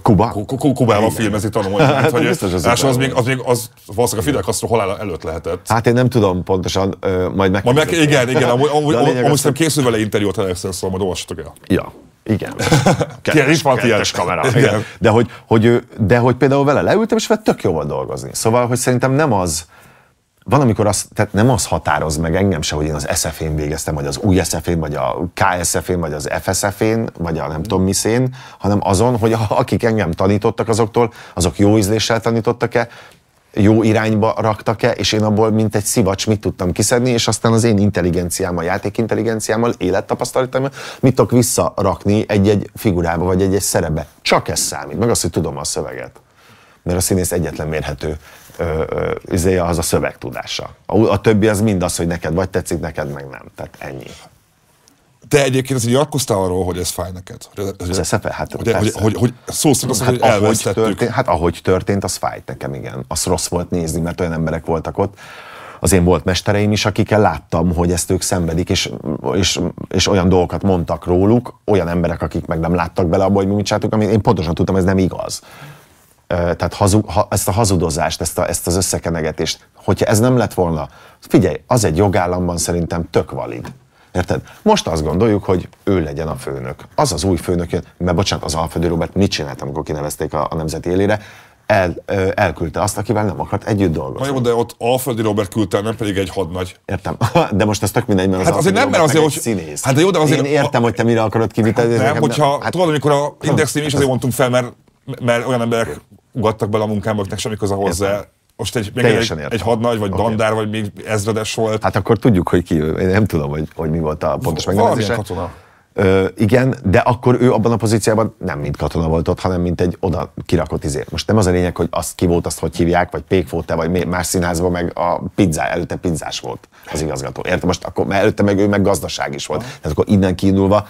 Kuba? Kubával filmezi tanulmányt, hogy biztos az, az, az, még, az még az valószínűleg a Fidel Castro halála előtt lehetett. Hát én nem tudom pontosan, majd meg. Majd igen, igen, amúgy, amúgy, amúgy, amúgy szerintem készül vele interjút, ha egyszer szóval majd olvassatok el. Ja. Igen. Kérdés, kérdés, van kedves kamera. Igen. Igen. De, hogy, hogy, de hogy például vele leültem, és vele tök jó volt dolgozni. Szóval, hogy szerintem nem az, van, amikor az, tehát nem az határoz meg engem se, hogy én az SF-én végeztem, vagy az új SF-én, vagy a KSF-én, vagy az FSF-én, vagy a nem tudom miszén, hanem azon, hogy akik engem tanítottak azoktól, azok jó ízléssel tanítottak-e, jó irányba raktak-e, és én abból mint egy szivacs mit tudtam kiszedni, és aztán az én intelligenciámmal, játékintelligenciámmal, élettapasztalatommal mit tudok visszarakni egy-egy figurába, vagy egy-egy szerebe. Csak ez számít, meg azt, hogy tudom a szöveget. Mert a színész egyetlen mérhető Izé az a szövegtudása. A, a többi az mind az, hogy neked vagy tetszik, neked meg nem. Tehát ennyi. Te egyébként ezt nyilatkoztál arról, hogy ez fáj neked? Hogy, hogy, ez efe, hát, hogy, hogy, hogy, hogy, szó szerint azt hát, hogy ahogy történt, hát ahogy történt, az fájt nekem, igen. Az rossz volt nézni, mert olyan emberek voltak ott, az én volt mestereim is, akikkel láttam, hogy ezt ők szenvedik, és, és, és olyan dolgokat mondtak róluk, olyan emberek, akik meg nem láttak bele abba, hogy mi mit csináltuk, amit én pontosan tudtam, ez nem igaz tehát hazu, ha, ezt a hazudozást, ezt, a, ezt az összekenegetést, hogyha ez nem lett volna, figyelj, az egy jogállamban szerintem tök valid. Érted? Most azt gondoljuk, hogy ő legyen a főnök. Az az új főnök, mert bocsánat, az Alföldi Robert mit csinált, amikor kinevezték a, a nemzeti élére? El, ö, elküldte azt, akivel nem akart együtt dolgozni. Na jó, de ott Alföldi Robert küldte, nem pedig egy hadnagy. Értem, de most ez tök mindegy, mert az hát azért nem, mert azért, hogy... színész. Hát de jó, de azért... Én értem, a... hogy te mire akarod kivitelni. Hát nem, nekem, hogyha... Hát, tudod, amikor a indexim is azért mondtunk fel, mert mert olyan emberek ugattak bele a munkámba, nekem semmi köze hozzá. Most egy, még egy, egy hadnagy, vagy okay. dandár, vagy még ezredes volt. Hát akkor tudjuk, hogy ki, én nem tudom, hogy, hogy mi volt a pontos megnevezése. katona. Ö, igen, de akkor ő abban a pozíciában nem mint katona volt ott, hanem mint egy oda kirakott izért. Most nem az a lényeg, hogy azt ki volt, azt hogy hívják, vagy pék volt-e, vagy más színházban meg a pizzá, előtte pizzás volt az igazgató. Érted? Most akkor, mert előtte meg ő meg gazdaság is volt. Tehát akkor innen kiindulva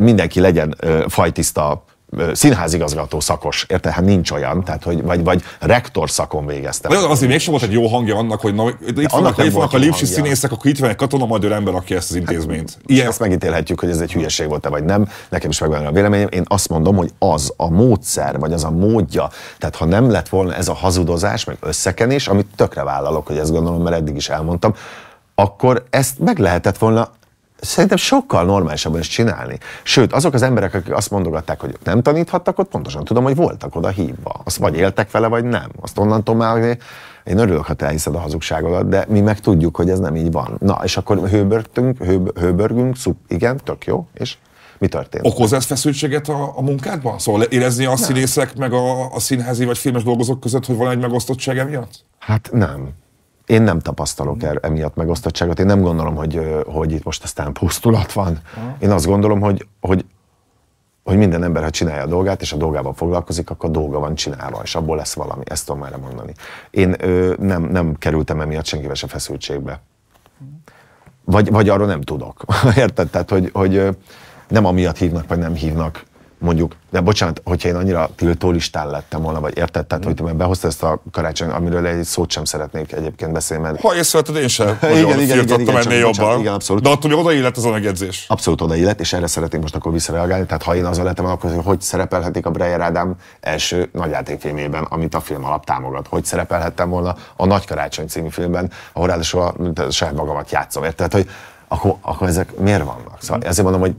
mindenki legyen ö, fajtiszta színházigazgató szakos, érted? Hát nincs olyan, tehát, hogy, vagy, vagy rektor szakon végeztem. Vagy azért mégsem volt egy jó hangja annak, hogy na, itt vannak, annak itt vannak a lépsi színészek, akkor itt van egy katona magyar ember, aki ezt az hát intézményt. Ilyen. Ezt megítélhetjük, hogy ez egy hülyeség volt-e vagy nem. Nekem is megvan a véleményem. Én azt mondom, hogy az a módszer, vagy az a módja, tehát ha nem lett volna ez a hazudozás, meg összekenés, amit tökre vállalok, hogy ezt gondolom, mert eddig is elmondtam, akkor ezt meg lehetett volna szerintem sokkal normálisabban is csinálni. Sőt, azok az emberek, akik azt mondogatták, hogy nem taníthattak, ott pontosan tudom, hogy voltak oda hívva. Azt vagy éltek vele, vagy nem. Azt onnantól már én örülök, ha te elhiszed a hazugságodat, de mi meg tudjuk, hogy ez nem így van. Na, és akkor hőbörtünk, hőb, hőbörgünk, szup, igen, tök jó, és mi történt? Okoz ez feszültséget a, a munkádban? Szóval érezni a nem. színészek meg a, a színházi vagy filmes dolgozók között, hogy van egy megosztottság emiatt? Hát nem én nem tapasztalok mm. el, er, emiatt megosztottságot, én nem gondolom, hogy, hogy itt most aztán pusztulat van. Mm. Én azt gondolom, hogy, hogy, hogy minden ember, ha csinálja a dolgát, és a dolgával foglalkozik, akkor dolga van csinálva, és abból lesz valami, ezt tudom már mondani. Én ö, nem, nem kerültem emiatt senkivel se feszültségbe. Vagy, vagy arról nem tudok. Érted? Tehát, hogy, hogy nem amiatt hívnak, vagy nem hívnak mondjuk, de bocsánat, hogyha én annyira listán lettem volna, vagy érted, tehát, hogy hogy behozta ezt a karácsony, amiről egy szót sem szeretnék egyébként beszélni. Mert... Ha észrevetted, én sem. igen, igen, igen, igen, igen, ennél jobban. igen, abszolút. De attól hogy odaillett az megjegyzés. Abszolút odaillett, és erre szeretném most akkor visszareagálni. Tehát ha én az lettem, akkor hogy szerepelhetik a Breyer Ádám első nagyjátékfilmében, amit a film alap támogat? Hogy szerepelhettem volna a Nagy Karácsony című filmben, ahol ráadásul a, saját magamat játszom. Érted, hogy akkor, akkor ezek miért vannak? Szóval ezért mondom, hogy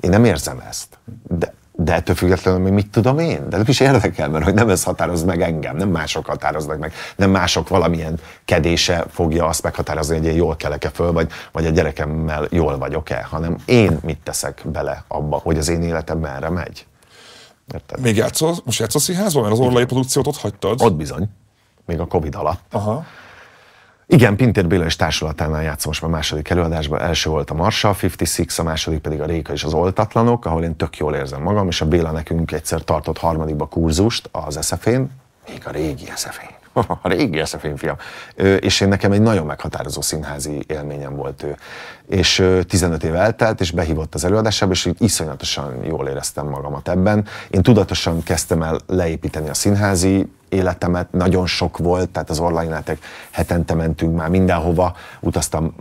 én nem érzem ezt. De de ettől függetlenül még mit tudom én? De nem is érdekel, mert hogy nem ez határoz meg engem, nem mások határoznak meg, nem mások valamilyen kedése fogja azt meghatározni, hogy én jól kelek-e föl, vagy, vagy a gyerekemmel jól vagyok-e, hanem én mit teszek bele abba, hogy az én életem merre megy. Érted? Még játszol, most játszol színházban, mert az orlai produkciót ott hagytad. Ott bizony, még a Covid alatt. Aha. Igen, Pintér Béla és társulatánál játszom most már második előadásban. Első volt a Marshall 56, a második pedig a Réka és az Oltatlanok, ahol én tök jól érzem magam, és a Béla nekünk egyszer tartott harmadikba kurzust az eszefén, még a régi eszefén. a régi eszefén, fiam. És én nekem egy nagyon meghatározó színházi élményem volt ő. És 15 év eltelt, és behívott az előadásába, és így iszonyatosan jól éreztem magamat ebben. Én tudatosan kezdtem el leépíteni a színházi életemet, nagyon sok volt, tehát az online játék, hetente mentünk már mindenhova, utaztam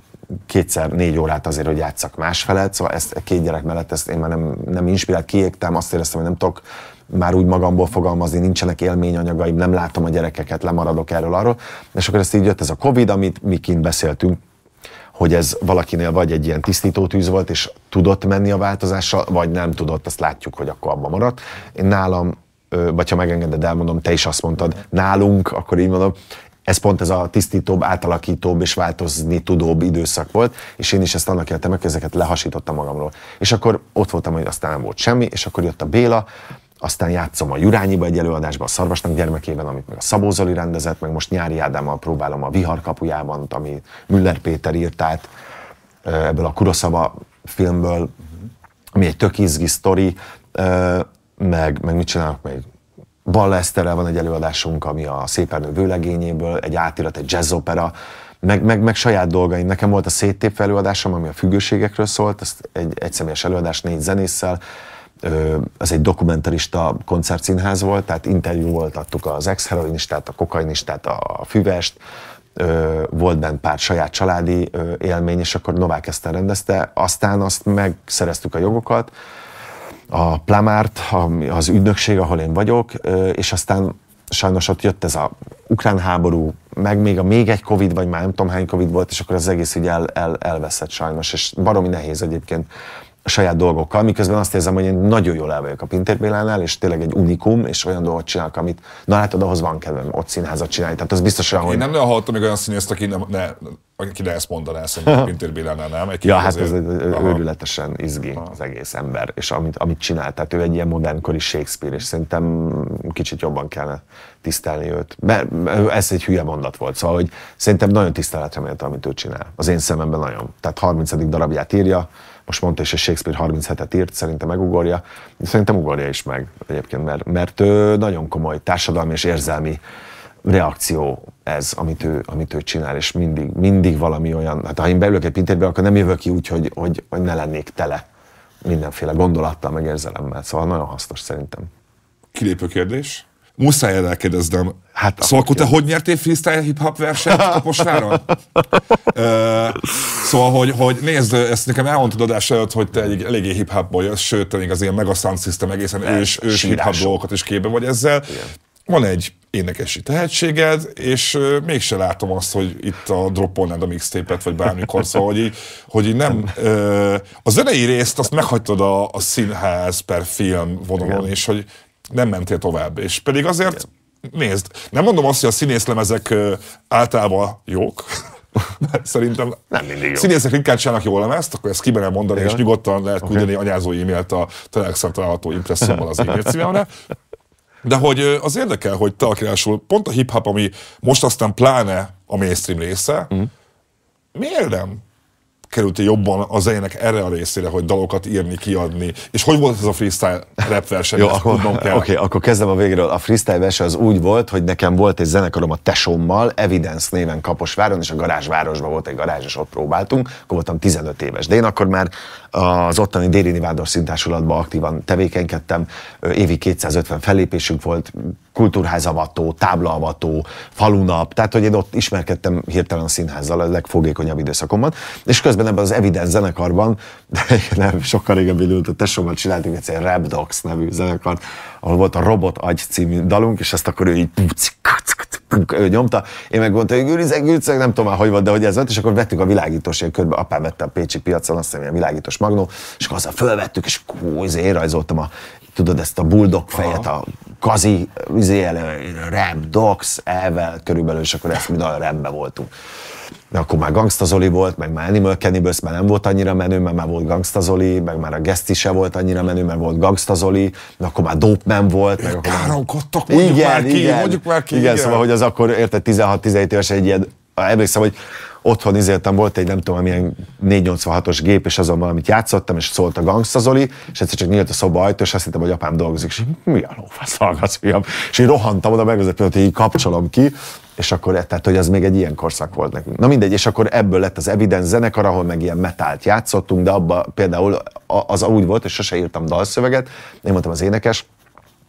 kétszer négy órát azért, hogy játszak másfelet, szóval ezt két gyerek mellett ezt én már nem, nem inspirált, kiégtem, azt éreztem, hogy nem tudok már úgy magamból fogalmazni, nincsenek élményanyagaim, nem látom a gyerekeket, lemaradok erről arról. És akkor ezt így jött ez a Covid, amit mi kint beszéltünk, hogy ez valakinél vagy egy ilyen tisztító tűz volt, és tudott menni a változással, vagy nem tudott, azt látjuk, hogy akkor abban maradt. Én nálam vagy ha megengeded, elmondom, te is azt mondtad, nálunk, akkor így mondom, ez pont ez a tisztítóbb, átalakítóbb és változni tudóbb időszak volt, és én is ezt annak éltem meg, ezeket lehasítottam magamról. És akkor ott voltam, hogy aztán nem volt semmi, és akkor jött a Béla, aztán játszom a Jurányiba egy előadásban, a Szarvasnak gyermekében, amit meg a Szabó Zoli rendezett, meg most Nyári Ádámmal próbálom a Vihar kapujában, ami Müller Péter írt át ebből a Kuroszava filmből, ami egy tök izgi sztori, meg, meg mit csinálnak még? Balleszterrel van egy előadásunk, ami a Szépernő vőlegényéből, egy átirat, egy jazz opera, meg, meg, meg saját dolgaim. Nekem volt a széttépve előadásom, ami a függőségekről szólt, ezt egy egyszemélyes előadás négy zenésszel, az egy dokumentarista koncertszínház volt, tehát interjú volt, adtuk az ex-heroinistát, a kokainistát, a füvest, volt bent pár saját családi élmény, és akkor Novák ezt rendezte, aztán azt megszereztük a jogokat, a Plamárt, az ügynökség, ahol én vagyok, és aztán sajnos ott jött ez a ukrán háború, meg még a még egy Covid, vagy már nem tudom hány Covid volt, és akkor az egész így el, el, elveszett sajnos, és baromi nehéz egyébként a saját dolgokkal, miközben azt érzem, hogy én nagyon jól el vagyok a Pintér Bélánál, és tényleg egy unikum, és olyan dolgot csinálok, amit, na látod, ahhoz van kedvem ott színházat csinálni. Tehát az biztos olyan, hogy... Én nem nagyon hallottam még olyan színészt, aki, nem, ne, aki ne ezt mondaná, szerintem Pintér Bélánál nem. Egy ja, hát ez őrületesen izgi Aha. az egész ember, és amit, amit csinál. Tehát ő egy ilyen modernkori Shakespeare, és szerintem kicsit jobban kellene tisztelni őt. Be, ez egy hülye mondat volt, szóval hogy szerintem nagyon tiszteletre méltó, amit ő csinál. Az én szememben nagyon. Tehát 30. darabját írja, most mondta is, hogy Shakespeare 37-et írt, szerintem megugorja. Szerintem ugorja is meg egyébként, mert, mert nagyon komoly társadalmi és érzelmi reakció ez, amit ő, amit ő csinál, és mindig, mindig valami olyan, hát ha én beülök egy pintérbe, akkor nem jövök ki úgy, hogy, hogy, hogy ne lennék tele mindenféle gondolattal, meg érzelemmel. Szóval nagyon hasznos szerintem. Kilépő kérdés? Muszáj elkérdeznem. Hát, szóval akkor te hogy nyertél freestyle hip-hop versenyt Kaposváron? uh, szóval, hogy, hogy nézd, ezt nekem elmondtad adás előtt, hogy te egy eléggé hip-hopból jössz, sőt, te még az ilyen mega sound system egészen De, hát, ős, ős hip-hop dolgokat is képbe vagy ezzel. Igen. Van egy énekesi tehetséged, és uh, mégse látom azt, hogy itt a droppolnád a mixtépet, vagy bármikor, szóval, hogy így, hogy így nem... Uh, a zenei részt azt meghagytad a, a színház per film vonalon, Igen. és hogy nem mentél tovább. És pedig azért, Igen. nézd, nem mondom azt, hogy a színészlemezek általában jók, Szerintem nem mindig jó. Színészek ritkán csinálnak jól lemezt, akkor ezt kimerem mondani, Igen. és nyugodtan lehet okay. küldeni anyázó e-mailt a Telexen található impresszummal az e-mail De hogy az érdekel, hogy te pont a hip-hop, ami most aztán pláne a mainstream része, mm. miért nem? került jobban a zenének erre a részére, hogy dalokat írni, kiadni? És hogy volt ez a freestyle rap verseny? Jó, akkor, Oké, okay, akkor kezdem a végéről. A freestyle verseny az úgy volt, hogy nekem volt egy zenekarom a tesómmal, Evidence néven Kaposváron, és a garázsvárosban volt egy garázs, és ott próbáltunk. Akkor voltam 15 éves, de én akkor már az ottani Déri Nivádor szintársulatban aktívan tevékenykedtem. Évi 250 fellépésünk volt, kultúrházavató, táblaavató, falunap, tehát hogy én ott ismerkedtem hirtelen a színházzal a legfogékonyabb időszakomban, és közben ebben az Evidence zenekarban, de nem, sokkal régebben ült a tesómmal csináltunk egyszer Rap Dogs nevű zenekart, ahol volt a Robot Agy című dalunk, és ezt akkor ő így ő nyomta, én meg mondtam, hogy ürizek, ürizek, nem tudom már, hogy volt, de hogy ez volt, és akkor vettük a világítós, én körbe, apám vette a Pécsi piacon, azt hiszem, a világítós magnó, és akkor azzal fölvettük, és kúzé, rajzoltam a tudod, ezt a bulldog fejet, a kazi, üzél, rap, docs, elvel körülbelül, és akkor ezt mi a rendben voltunk. De akkor már Gangsta Zoli volt, meg már Animal Cannibals már nem volt annyira menő, mert már volt Gangsta Zoli, meg már a Geszti se volt annyira menő, mert volt Gangsta Zoli, de akkor már Dope nem volt. Meg akkor... Káromkodtak, mondjuk igen, már ki, igen, mondjuk már ki. Igen, igen, szóval, hogy az akkor, érted, 16-17 éves egy ilyen emlékszem, hogy otthon izéltem, volt egy nem tudom, milyen 486-os gép, és azon valamit játszottam, és szólt a Gangsta Zoli, és egyszer csak nyílt a szoba ajtó, és azt hittem, hogy apám dolgozik, és mi a lófasz hallgatsz, fiam? És én rohantam oda, megvezettem, hogy így kapcsolom ki, és akkor, tehát hogy az még egy ilyen korszak volt nekünk. Na mindegy, és akkor ebből lett az Evidence zenekar, ahol meg ilyen metált játszottunk, de abba például az úgy volt, és sose írtam dalszöveget, én mondtam az énekes,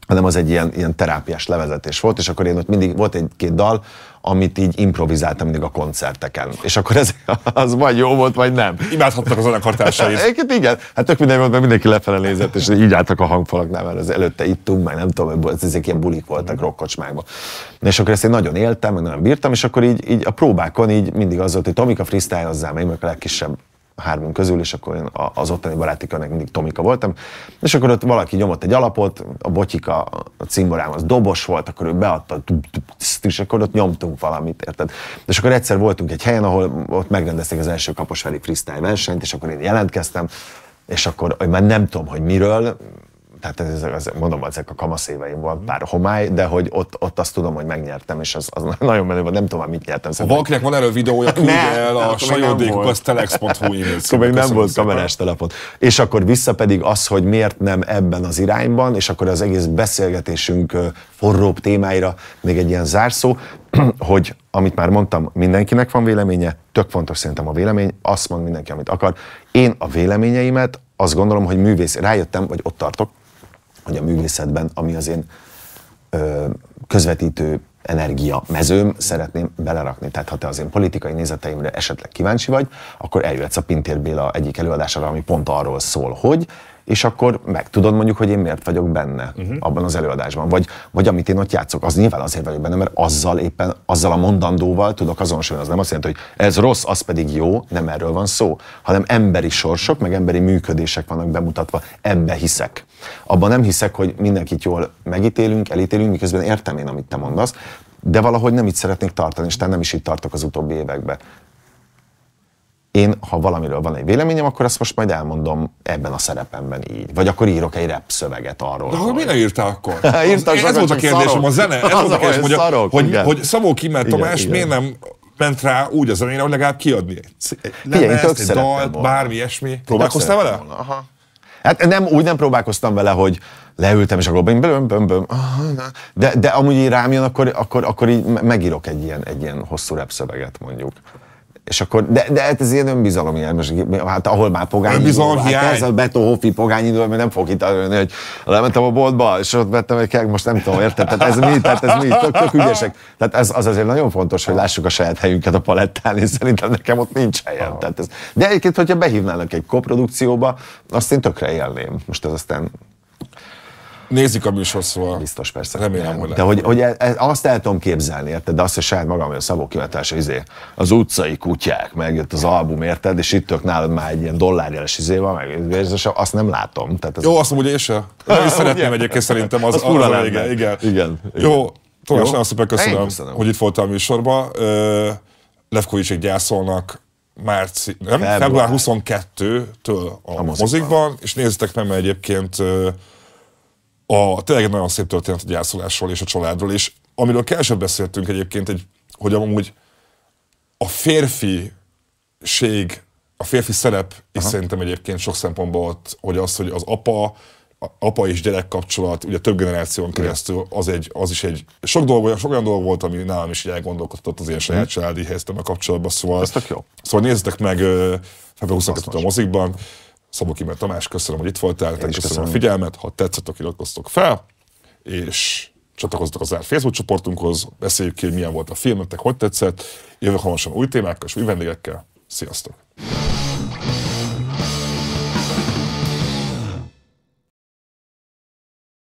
hanem az egy ilyen, ilyen terápiás levezetés volt, és akkor én ott mindig volt egy-két dal, amit így improvizáltam mindig a koncerteken. És akkor ez az vagy jó volt, vagy nem. Imádhattak az Egyébként igen, hát tök minden volt, mert mindenki lefele nézett, és így álltak a hangfalaknál, mert az előtte ittunk, meg nem tudom, ez ezek ilyen bulik voltak rokkocsmákban. És akkor ezt én nagyon éltem, meg nagyon bírtam, és akkor így, így a próbákon így mindig az volt, hogy Tomika freestyle hozzá, meg a legkisebb a hármunk közül, és akkor én az ottani barátikörnek mindig Tomika voltam, és akkor ott valaki nyomott egy alapot, a Botyika, a cimborám az dobos volt, akkor ő beadta, és akkor ott nyomtunk valamit, érted? És akkor egyszer voltunk egy helyen, ahol ott megrendezték az első kaposveri freestyle versenyt, és akkor én jelentkeztem, és akkor én már nem tudom, hogy miről, tehát ez, ez, mondom, ezek a kamaszéveimban pár homály, de hogy ott, ott azt tudom, hogy megnyertem, és az, az nagyon menő volt, nem tudom, mit nyertem. A valakinek van erről videója, ne, el a sajódékuk, az telex.hu e Akkor még nem volt kamerás telefon. És akkor vissza pedig az, hogy miért nem ebben az irányban, és akkor az egész beszélgetésünk forróbb témáira még egy ilyen zárszó, hogy amit már mondtam, mindenkinek van véleménye, tök fontos szerintem a vélemény, azt mond mindenki, amit akar. Én a véleményeimet azt gondolom, hogy művész, rájöttem, vagy ott tartok, hogy a művészetben, ami az én ö, közvetítő energia mezőm szeretném belerakni. Tehát ha te az én politikai nézeteimre esetleg kíváncsi vagy, akkor eljöhetsz a Pintér Béla egyik előadására, ami pont arról szól, hogy és akkor tudod mondjuk, hogy én miért vagyok benne uh-huh. abban az előadásban. Vagy, vagy amit én ott játszok, az nyilván azért vagyok benne, mert azzal éppen, azzal a mondandóval tudok azonosulni. Az nem azt jelenti, hogy ez rossz, az pedig jó, nem erről van szó, hanem emberi sorsok, meg emberi működések vannak bemutatva, ebbe hiszek. Abban nem hiszek, hogy mindenkit jól megítélünk, elítélünk, miközben értem én, amit te mondasz, de valahogy nem itt szeretnék tartani, és te nem is itt tartok az utóbbi években én, ha valamiről van egy véleményem, akkor azt most majd elmondom ebben a szerepemben így. Vagy akkor írok egy rap szöveget arról. De hogy mire írtál akkor? Írtam, az, ez volt a kérdésem, a zene, ez volt a kérdésem, hogy, szarok, hogy, hogy Szabó Kimmel Tomás igen, miért nem ment rá úgy a zenére, hogy legalább kiadni egy lemezt, egy dalt, volna. bármi ilyesmi. Próbálkoztál vele? Aha. Hát nem, úgy nem próbálkoztam vele, hogy leültem, és akkor böm, böm, böm, De, de amúgy így rám jön, akkor, akkor, akkor így megírok egy ilyen, egy ilyen hosszú repszöveget, szöveget mondjuk. És akkor, de, de hát ez ilyen önbizalom ilyen, most, hát ahol már pogány Önbizalom hát hiány. Ez a Beto Hoffi pogány idő, mert nem fog itt, hitalni, hogy lementem a boltba, és ott vettem egy keg, most nem tudom, érted? Tehát ez mi? Tehát ez mi? Tök, tök ügyesek. Tehát ez, az azért nagyon fontos, hogy lássuk a saját helyünket a palettán, és szerintem nekem ott nincs helyem. Tehát ez. De egyébként, hogyha behívnának egy koprodukcióba, azt én tökre élném. Most ez aztán Nézik a műsor, szóval. Biztos persze. Remélem, nem. hogy De hogy, hogy e, e, azt el tudom képzelni, érted? De azt, hogy saját magam, hogy a szavok kivetása, izé, az utcai kutyák, megjött az album, érted? És itt tök nálad már egy ilyen dollárjeles izé van, meg és azt nem látom. Tehát ez Jó, azt mondom, hogy én sem. Én is szeretném egyébként szerintem az, az, az, az, igen, igen. igen. Jó, Tomás, nagyon szépen köszönöm, köszönöm, hogy itt voltál a műsorban. Levkovicsék gyászolnak márci, nem? február, 22-től a, a mozikban. és nézzétek meg egyébként a, tényleg egy nagyon szép történet a gyászolásról és a családról, és amiről kevesebb beszéltünk egyébként, egy, hogy amúgy a férfi ség, a férfi szerep, Aha. és szerintem egyébként sok szempontból ott, hogy az, hogy az apa, apa és gyerek kapcsolat, ugye több generáción keresztül, az, egy, az is egy, sok, dolog, sok olyan dolog volt, ami nálam is elgondolkodtatott az én mhm. saját családi a kapcsolatban, szóval... Ez tök jó. Szóval nézzetek meg február 22 a mozikban, Szabó Kimmel Tamás, köszönöm, hogy itt voltál, Én köszönöm, köszönöm a figyelmet, ha tetszett, akkor iratkoztok fel, és csatlakoztok az Zár Facebook csoportunkhoz, beszéljük ki, hogy milyen volt a film, hogy tetszett, jövök hamarosan új témákkal és új vendégekkel. Sziasztok!